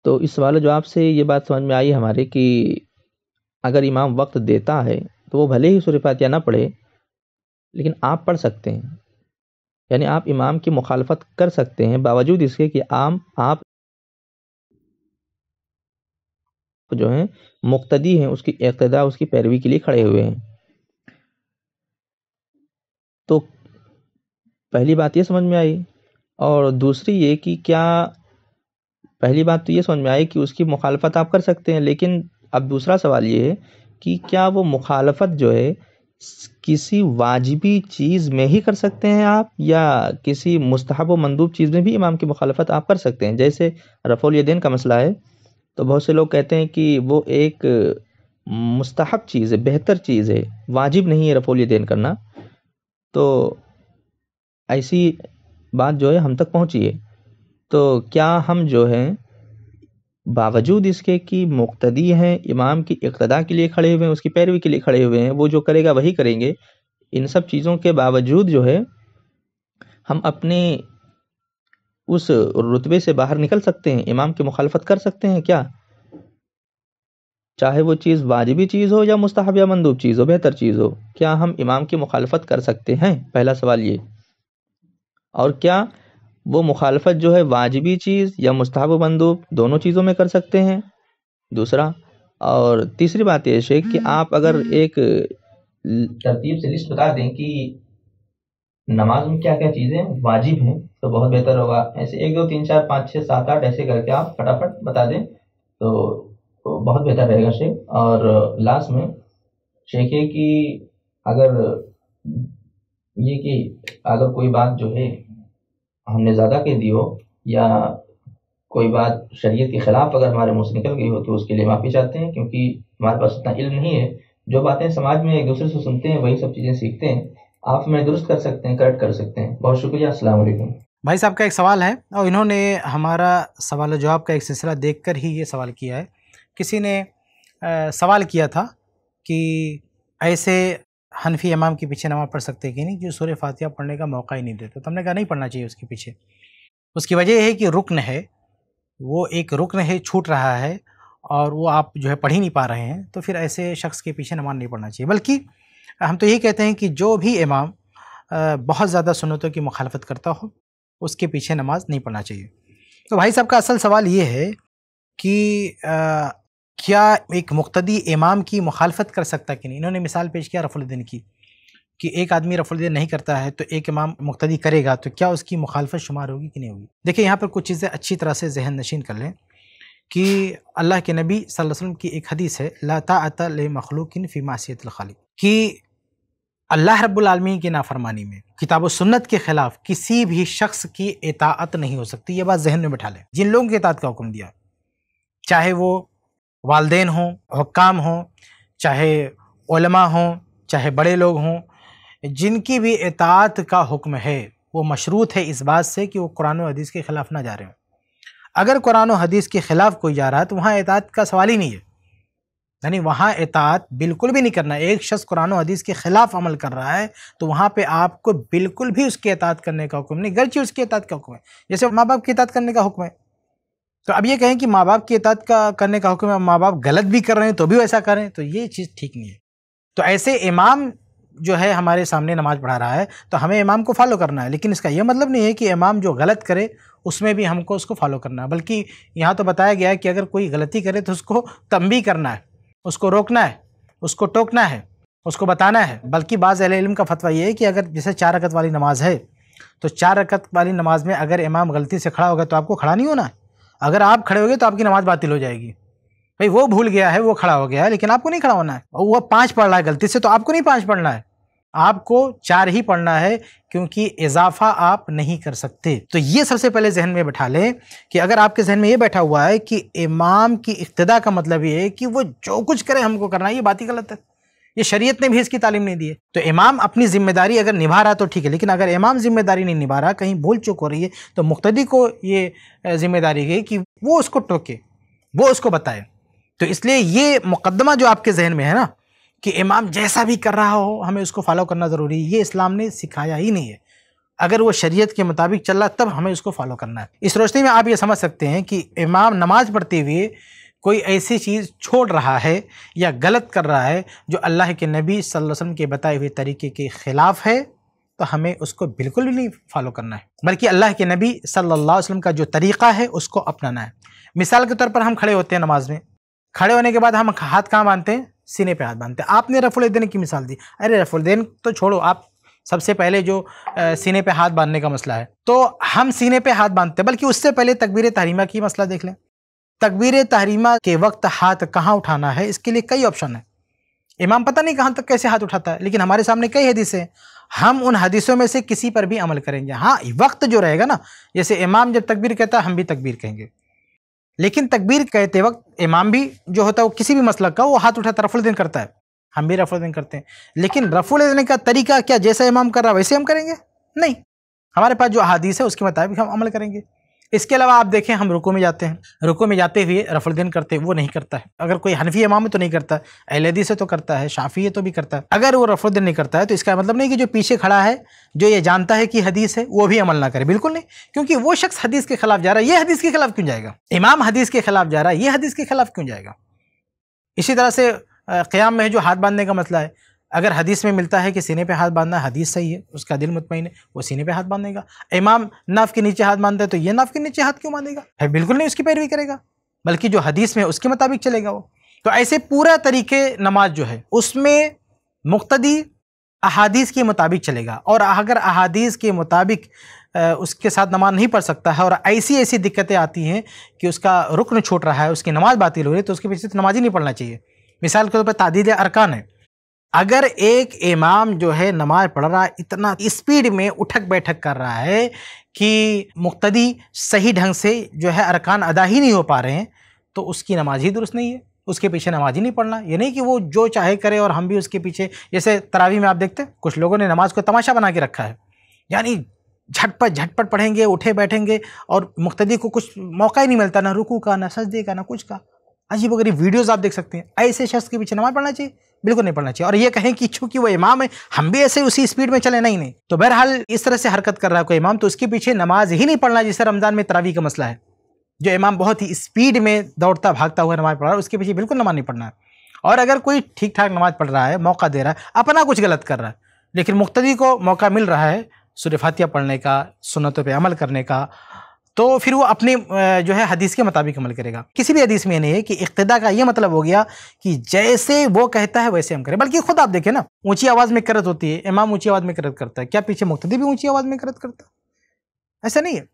तो इस सवाल जवाब से ये बात समझ में आई हमारे कि अगर इमाम वक्त देता है तो वो भले ही सूर्य फातिया ना पढ़े लेकिन आप पढ़ सकते हैं यानी आप इमाम की मुखालफत कर सकते हैं बावजूद इसके कि आम आप जो है मुक्तदी है उसकी इकतदा उसकी पैरवी के लिए खड़े हुए हैं तो पहली बात ये समझ में आई और दूसरी ये कि क्या पहली बात तो ये समझ में आई कि उसकी मुखालफत आप कर सकते हैं लेकिन अब दूसरा सवाल ये है कि क्या वो मुखालफत जो है किसी वाजिबी चीज़ में ही कर सकते हैं आप या किसी मुस्तहब व मंदूब चीज़ में भी इमाम की मुखालफत आप कर सकते हैं जैसे रफोल यदेन का मसला है तो बहुत से लोग कहते हैं कि वो एक मुस्तहब चीज़ है बेहतर चीज़ है वाजिब नहीं है रफोल देन करना तो ऐसी बात जो है हम तक पहुंची है तो क्या हम जो है बावजूद इसके कि मुक्तदी हैं इमाम की इकतदा के लिए खड़े हुए हैं उसकी पैरवी के लिए खड़े हुए हैं वो जो करेगा वही करेंगे इन सब चीज़ों के बावजूद जो है हम अपने उस रुतबे से बाहर निकल सकते हैं इमाम की मुखालफत कर सकते हैं क्या चाहे वो चीज़ वाजिबी चीज़ हो या मुस्ताहब या मंदूब चीज़ हो बेहतर चीज़ हो क्या हम इमाम की मुखालफत कर सकते हैं पहला सवाल ये और क्या वो मुखालफत जो है वाजिबी चीज़ या मुस्ताहब मंदूब दोनों चीज़ों में कर सकते हैं दूसरा और तीसरी बात यह शेख कि आप अगर एक तरतीब से लिस्ट बता दें कि नमाज में क्या क्या चीज़ें वाजिब हैं तो बहुत बेहतर होगा ऐसे एक दो तीन चार पाँच छः सात आठ ऐसे करके आप फटाफट बता दें तो, तो बहुत बेहतर रहेगा शेख और लास्ट में शेख ये कि अगर ये कि अगर कोई बात जो है हमने ज़्यादा कह दी हो या कोई बात शरीयत के ख़िलाफ़ अगर हमारे मुँह से निकल गई हो तो उसके लिए माफ़ी चाहते हैं क्योंकि हमारे पास उतना इल्म नहीं है जो बातें समाज में एक दूसरे से सुनते हैं वही सब चीज़ें सीखते हैं आप में दुरुस्त कर सकते हैं करेक्ट कर सकते हैं बहुत शुक्रिया असल भाई साहब का एक सवाल है और इन्होंने हमारा सवाल जवाब का एक सिलसिला देख कर ही ये सवाल किया है किसी ने आ, सवाल किया था कि ऐसे हनफी इमाम के पीछे नमाज़ पढ़ सकते कि नहीं जो सूर्य फातिहा पढ़ने का मौका ही नहीं देता तो हमने कहा नहीं पढ़ना चाहिए उसके पीछे उसकी वजह यह है कि रुकन है वो एक रुकन है छूट रहा है और वो आप जो है पढ़ ही नहीं पा रहे हैं तो फिर ऐसे शख्स के पीछे नमाज नहीं पढ़ना चाहिए बल्कि हम तो यही कहते हैं कि जो भी इमाम बहुत ज़्यादा सुनतों की मुखालफत करता हो उसके पीछे नमाज नहीं पढ़ना चाहिए तो भाई साहब का असल सवाल ये है कि आ, क्या एक मुख्तदी इमाम की मुखालफत कर सकता कि नहीं इन्होंने मिसाल पेश किया रफुलद्दीन की कि एक आदमी रफुलद्दीन नहीं करता है तो एक इमाम मुख्तदी करेगा तो क्या उसकी मुखालफत शुमार होगी कि नहीं होगी देखिए यहाँ पर कुछ चीज़ें अच्छी तरह से जहन नशीन कर लें कि अल्लाह के नबी वसल्लम की एक हदीस है ला तात मखलूकिन फ़ी मासीतल खालिक कि अल्लाह रब्बुलमी की नाफरमानी में किताब सुन्नत के खिलाफ किसी भी शख्स की इतात नहीं हो सकती ये बात जहन में बैठा लें जिन लोगों की इतात का हुक्म दिया चाहे वो वालदेन हों हक्काम हों चाहे ओलमा हों चाहे बड़े लोग हों जिनकी भी इतात का हुक्म है वो मशरूत है इस बात से कि वो कुरान हदीस के ख़िलाफ़ ना जा रहे हों अगर कुरान हदीस के ख़िलाफ़ कोई जा रहा है तो वहाँ एतात का सवाल ही नहीं है यानी वहाँ एतात बिल्कुल भी नहीं करना एक शख्स कुरान हदीस के ख़िलाफ़ अमल कर रहा है तो वहाँ पे आपको बिल्कुल भी उसके एतात करने का हुक्म नहीं गलती उसके एतात का हुक्म है जैसे माँ बाप की एतात करने का हुक्म है तो अब ये कहें कि माँ बाप की एतात का करने का हुक्म है माँ बाप गलत भी कर रहे हैं तो भी वैसा करें तो ये चीज़ ठीक नहीं है तो ऐसे इमाम जो है हमारे सामने नमाज़ पढ़ा रहा है तो हमें इमाम को फॉलो करना है लेकिन इसका यह मतलब नहीं है कि इमाम जो गलत करे उसमें भी हमको उसको फॉलो करना है बल्कि यहाँ तो बताया गया है कि अगर कोई गलती करे तो उसको तंबी करना है उसको रोकना है उसको टोकना है उसको बताना है बल्कि बाज़ इल्म का फतवा ये है कि अगर जैसे चार रकत वाली नमाज है तो चार रकत वाली नमाज में अगर इमाम गलती से खड़ा होगा तो आपको खड़ा नहीं होना है अगर आप खड़े होगे तो आपकी नमाज बातिल हो जाएगी भाई वो भूल गया है वो खड़ा हो गया है लेकिन आपको नहीं खड़ा होना है वो वह पाँच पढ़ रहा है गलती से तो आपको नहीं पाँच पढ़ना है आपको चार ही पढ़ना है क्योंकि इजाफा आप नहीं कर सकते तो ये सबसे पहले जहन में बैठा लें कि अगर आपके जहन में ये बैठा हुआ है कि इमाम की इब्तदा का मतलब ये है कि वो जो कुछ करे हमको करना ये बात ही गलत है ये शरीयत ने भी इसकी तालीम नहीं दी है तो इमाम अपनी जिम्मेदारी अगर निभा रहा तो ठीक है लेकिन अगर इमाम जिम्मेदारी नहीं निभा रहा कहीं भूल चुक हो रही है तो मुख्तदी को ये जिम्मेदारी गई कि वो उसको टोके वो उसको बताए तो इसलिए ये मुकदमा जो आपके जहन में है ना कि इमाम जैसा भी कर रहा हो हमें उसको फॉलो करना ज़रूरी है ये इस्लाम ने सिखाया ही नहीं है अगर वो शरीयत के मुताबिक चल रहा तब हमें उसको फॉलो करना है इस रोशनी में आप ये समझ सकते हैं कि इमाम नमाज पढ़ते हुए कोई ऐसी चीज़ छोड़ रहा है या गलत कर रहा है जो अल्लाह के नबी सल वसल्लम के बताए हुए तरीके के ख़िलाफ़ है तो हमें उसको बिल्कुल भी नहीं फॉलो करना है बल्कि अल्लाह के नबी सल्ला वसलम का जो तरीक़ा है उसको अपनाना है मिसाल के तौर पर हम खड़े होते हैं नमाज में खड़े होने के बाद हम हाथ कहाँ बांधते हैं सीने पे हाथ बांधते आपने आपने देने की मिसाल दी अरे देन तो छोड़ो आप सबसे पहले जो आ, सीने पे हाथ बांधने का मसला है तो हम सीने पे हाथ बांधते हैं बल्कि उससे पहले तकबीर तहरीमा की मसला देख लें तकबीर तहरीमा के वक्त हाथ कहाँ उठाना है इसके लिए कई ऑप्शन है इमाम पता नहीं कहाँ तक कैसे हाथ उठाता है लेकिन हमारे सामने कई हदीसें हम उन हदीसों में से किसी पर भी अमल करेंगे हाँ वक्त जो रहेगा ना जैसे इमाम जब तकबीर कहता है हम भी तकबीर कहेंगे लेकिन तकबीर कहते वक्त इमाम भी जो होता है वो किसी भी मसलक का वो हाथ उठाता रफुलदीन करता है हम भी रफुलद्दीन करते हैं लेकिन रफुलदीन का तरीका क्या जैसा इमाम कर रहा है वैसे हम करेंगे नहीं हमारे पास जो अदीस है उसके मुताबिक हम अमल करेंगे इसके अलावा आप देखें हम रुको में जाते हैं रुको में जाते हुए रफलदीन करते वो नहीं करता है अगर कोई हनफी इमाम तो नहीं करता अहलदी से तो करता है शाफी तो भी करता है अगर वो रफुलद्दीन नहीं करता है तो इसका मतलब नहीं कि जो पीछे खड़ा है जो ये जानता है कि हदीस है वो भी अमल ना करे बिल्कुल नहीं क्योंकि वो शख्स हदीस के खिलाफ जा रहा है ये हदीस के खिलाफ क्यों जाएगा इमाम हदीस के खिलाफ जा रहा है ये हदीस के खिलाफ क्यों जाएगा इसी तरह से क़्याम में जो हाथ बांधने का मसला है अगर हदीस में मिलता है कि सीने पे हाथ बांधना हदीस सही है उसका दिल मुतमिन है वो सीने पे हाथ बांधेगा इमाम नाफ के नीचे हाथ बांधता है तो ये नाफ के नीचे हाथ क्यों बांधेगा है बिल्कुल नहीं उसकी पैरवी करेगा बल्कि जो हदीस में उसके मुताबिक चलेगा वो तो ऐसे पूरा तरीके नमाज जो है उसमें मुख्तदी अहादीस के मुताबिक चलेगा और अगर अहादीस के मुताबिक उसके साथ नमाज नहीं पढ़ सकता है और ऐसी ऐसी दिक्कतें आती हैं कि उसका रुकन छूट रहा है उसकी नमाज बातिल हो रही है तो उसके पीछे तो नमाज ही नहीं पढ़ना चाहिए मिसाल के तौर पर तादीद अरकान है अगर एक इमाम जो है नमाज पढ़ रहा है इतना स्पीड में उठक बैठक कर रहा है कि मुक्तदी सही ढंग से जो है अरकान अदा ही नहीं हो पा रहे हैं तो उसकी नमाज ही दुरुस्त नहीं है उसके पीछे नमाज ही नहीं पढ़ना ये नहीं कि वो जो चाहे करे और हम भी उसके पीछे जैसे तरावी में आप देखते हैं कुछ लोगों ने नमाज को तमाशा बना के रखा है यानी झटपट झटपट पढ़ेंगे उठे बैठेंगे और मुख्तदी को कुछ मौका ही नहीं मिलता ना रुकू का ना सजदे का ना कुछ का अजीब वगैरह वीडियोज़ आप देख सकते हैं ऐसे शख्स के पीछे नमाज पढ़ना चाहिए बिल्कुल नहीं पढ़ना चाहिए और ये कहें कि चूंकि वो इमाम है हम भी ऐसे उसी स्पीड में चले नहीं नहीं तो बहरहाल इस तरह से हरकत कर रहा है कोई इमाम तो उसके पीछे नमाज ही नहीं पढ़ना जैसे रमज़ान में तरावी का मसला है जो इमाम बहुत ही स्पीड में दौड़ता भागता हुआ नमाज पढ़ रहा है उसके पीछे बिल्कुल नमाज नहीं पढ़ना है और अगर कोई ठीक ठाक नमाज पढ़ रहा है मौका दे रहा है अपना कुछ गलत कर रहा है लेकिन मुख्तदी को मौका मिल रहा है सूर्य फातिया पढ़ने का सुनतों पर अमल करने का तो फिर वो अपने जो है हदीस के मुताबिक अमल करेगा किसी भी हदीस में नहीं है कि इकतदा का ये मतलब हो गया कि जैसे वो कहता है वैसे हम करें बल्कि खुद आप देखें ना ऊंची आवाज़ में करत होती है इमाम ऊंची आवाज़ में करत करता है क्या पीछे मुख्तदी भी ऊंची आवाज़ में करत करता है ऐसा नहीं है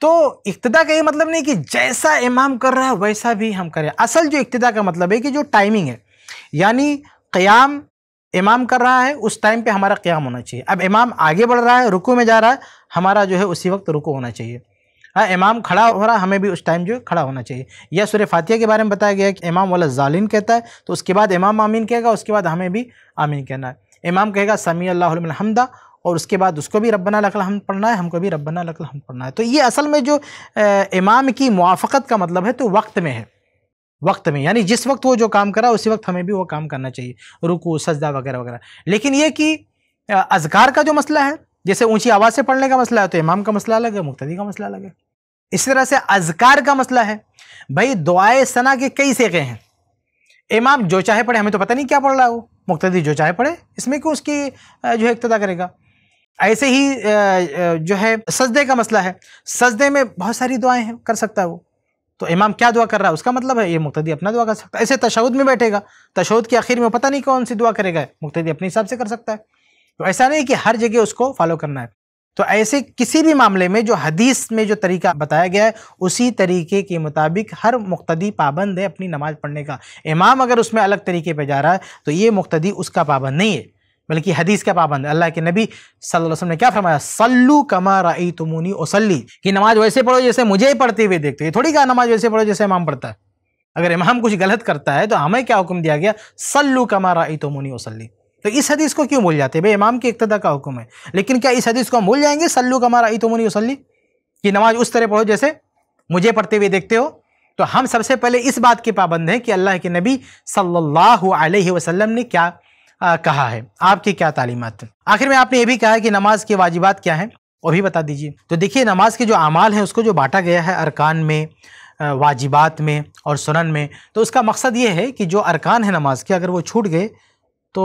तो इकतदा का ये मतलब नहीं कि जैसा इमाम कर रहा है वैसा भी हम करें असल जो इकतदा का मतलब है कि जो टाइमिंग है यानी क़याम इमाम कर रहा है उस टाइम पर हमारा क़्याम होना चाहिए अब इमाम आगे बढ़ रहा है रुकू में जा रहा है हमारा जो है उसी वक्त रुकू होना चाहिए हाँ इमाम खड़ा हो रहा हमें भी उस टाइम जो खड़ा होना चाहिए या सुर फातिया के बारे में बताया गया कि इमाम वाला जालिन कहता है तो उसके बाद इमाम आमीन कहेगा उसके बाद हमें भी आमीन कहना है इमाम कहेगा समी हमदा और उसके बाद उसको भी रबना लकल हम पढ़ना है हमको भी रबना लकल हम पढ़ना है तो ये असल में जो इमाम की मुआफ़त का मतलब है तो वक्त में है वक्त में यानी जिस वक्त वो जो काम करा उसी वक्त हमें भी वो काम करना चाहिए रुकू सजदा वगैरह वगैरह लेकिन ये कि अजगार का जो मसला है जैसे ऊंची आवाज़ से पढ़ने का मसला है तो इमाम का मसला अलग है मुख्तदी का मसला अलग है इसी तरह से अजकार का मसला है भाई दुआए सना के कई सेके हैं इमाम जो चाहे पढ़े हमें तो पता नहीं क्या पढ़ रहा है वो मुख्तदी जो चाहे पढ़े इसमें क्यों उसकी जो है इक्तदा करेगा ऐसे ही जो है सजदे का मसला है सजदे में बहुत सारी दुआएं हैं कर सकता है वो तो इमाम क्या दुआ कर रहा है उसका मतलब है ये मुख्तदी अपना दुआ कर सकता है ऐसे तशद में बैठेगा तशद के आखिर में पता नहीं कौन सी दुआ करेगा मुख्तदी अपने हिसाब से कर सकता है तो ऐसा नहीं कि हर जगह उसको फॉलो करना है तो ऐसे किसी भी मामले में जो हदीस में जो तरीका बताया गया है उसी तरीके के मुताबिक हर मुख्तदी पाबंद है अपनी नमाज़ पढ़ने का इमाम अगर उसमें अलग तरीके पर जा रहा है तो ये मुख्तदी उसका पाबंद नहीं है बल्कि हदीस का पाबंद अल्लाह के नबी सल्लल्लाहु अलैहि वसल्लम ने क्या फरमाया सल्लू कमा रई तुमुनी ओसली कि नमाज वैसे पढ़ो जैसे मुझे ही पढ़ते हुए देखते हो थोड़ी कहा नमाज वैसे पढ़ो जैसे इमाम पढ़ता है अगर इमाम कुछ गलत करता है तो हमें क्या हुक्म दिया गया सल्लू कमा रई तुमुनी ओसली तो इस हदीस को क्यों भूल जाते हैं भाई इमाम की इकतदा का हुक्म है लेकिन क्या इस हदीस को हम भूल जाएंगे सल्लू कमारा ई तुमनी वसली कि नमाज उस तरह पढ़ो जैसे मुझे पढ़ते हुए देखते हो तो हम सबसे पहले इस बात के पाबंद हैं कि अल्लाह के नबी सल्लल्लाहु अलैहि वसल्लम ने क्या आ, कहा है आपकी क्या तालीमत आखिर में आपने ये भी कहा कि नमाज के वाजिबात क्या हैं वो भी बता दीजिए तो देखिए नमाज के जो अमाल हैं उसको जो बांटा गया है अरकान में वाजिबात में और सुनन में तो उसका मकसद ये है कि जो अरकान है नमाज के अगर वो छूट गए तो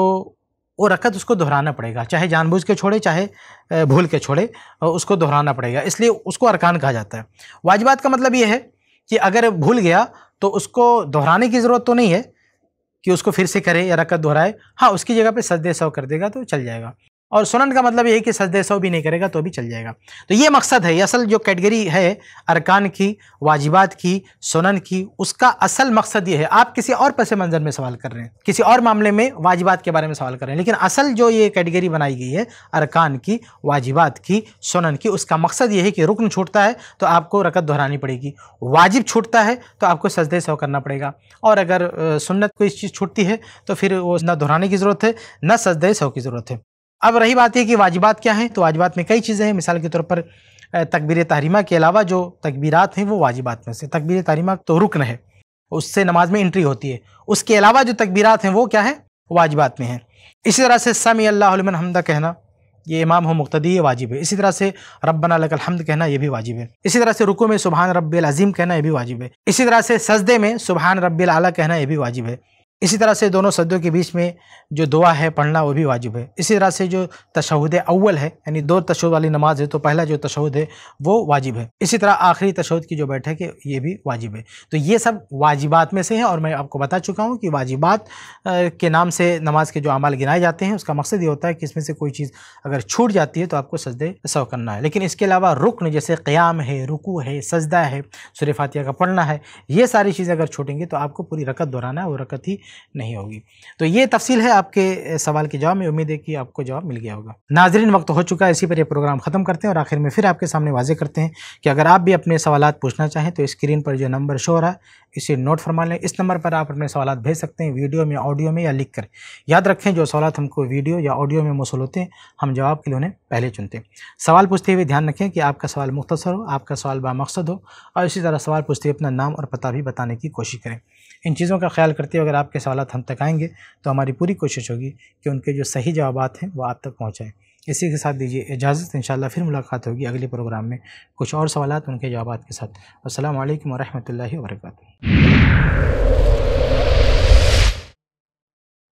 वो रकत उसको दोहराना पड़ेगा चाहे जानबूझ के छोड़े चाहे भूल के छोड़े उसको दोहराना पड़ेगा इसलिए उसको अरकान कहा जाता है वाजिबात का मतलब ये है कि अगर भूल गया तो उसको दोहराने की ज़रूरत तो नहीं है कि उसको फिर से करे या रकत दोहराए हाँ उसकी जगह पे सजदे सौ कर देगा तो चल जाएगा और सुनन का मतलब ये है कि सजदे सौ भी नहीं करेगा तो भी चल जाएगा तो ये मकसद है ये असल जो कैटेगरी है अरकान की वाजिबात की सुनन की उसका असल मकसद ये है आप किसी और पस मंज़र में सवाल कर रहे हैं किसी और मामले में वाजिबात के बारे में सवाल कर रहे हैं लेकिन असल जो ये कैटेगरी बनाई गई है अरकान की वाजिबात की सुनन की उसका मकसद ये है कि रुकन छूटता है तो आपको रकत दोहरानी पड़ेगी वाजिब छूटता है तो आपको सजदे सौ करना पड़ेगा और अगर सुन्नत कोई चीज़ छूटती है तो फिर वो ना दोहराने की ज़रूरत है ना सजदे सौ की ज़रूरत है अब रही बात है कि वाजिबात क्या हैं तो वाजिबात में कई चीज़ें हैं मिसाल के तौर पर तकबीर तहरीमा के अलावा जो तकबीरात हैं वो वाजिबात में से तकबीर तहरीमा तो रुकन है उससे नमाज में इंट्री होती है उसके अलावा जो तकबीरात हैं वो क्या है वाजिबात में हैं इसी तरह से समी अल्लाहमन हमदा कहना ये इमाम हो मुख्तदी ये वाजिब है इसी तरह से रब्बना लकल हमद कहना ये भी वाजिब है इसी तरह से रुको में सुबहान रब्बी अज़ीम कहना ये भी वाजिब है इसी तरह से सजदे में सुबहान रब्बी आला कहना ये भी वाजिब है इसी तरह से दोनों सदों के बीच में जो दुआ है पढ़ना वो भी वाजिब है इसी तरह से जो तशहद अव्वल है यानी दो तशहद वाली नमाज है तो पहला जो तशहद है वो वाजिब है इसी तरह आखिरी तशहद की जो बैठक है ये भी वाजिब है तो ये सब वाजिबात में से है और मैं आपको बता चुका हूँ कि वाजिबात के नाम से नमाज के जो अमाल गिनाए जाते हैं उसका मकसद ये होता है कि इसमें से कोई चीज़ अगर छूट जाती है तो आपको सजदे सौ करना है लेकिन इसके अलावा रुकन जैसे क़्याम है रुकू है सजदा है सुर फातिया का पढ़ना है ये सारी चीज़ें अगर छूटेंगी तो आपको पूरी रकत दोहराना है वो रकत ही नहीं होगी तो ये तफसील है आपके सवाल के जवाब में उम्मीद है कि आपको जवाब मिल गया होगा नाजरीन वक्त हो चुका है इसी पर यह प्रोग्राम ख़त्म करते हैं और आखिर में फिर आपके सामने वाजे करते हैं कि अगर आप भी अपने सवाल पूछना चाहें तो स्क्रीन पर जो नंबर शो हो रहा है इसे नोट फरमा लें इस नंबर पर आप अपने सवाल भेज सकते हैं वीडियो में ऑडियो में या लिख कर याद रखें जो सवाल हमको वीडियो या ऑडियो में मौसू होते हैं हम जवाब के लिए उन्हें पहले चुनते हैं सवाल पूछते हुए ध्यान रखें कि आपका सवाल मुख्तर हो आपका सवाल बामकसद हो और इसी तरह सवाल पूछते हुए अपना नाम और पता भी बताने की कोशिश करें इन चीज़ों का ख्याल करते हुए अगर आपके सवाल हम तक आएंगे तो हमारी पूरी कोशिश होगी कि उनके जो सही जवाब हैं वो आप तक पहुँचाएँ इसी के साथ दीजिए इजाज़त इन फिर मुलाकात होगी अगले प्रोग्राम में कुछ और सवाल उनके जवाब के साथ असल वरहमल वर्का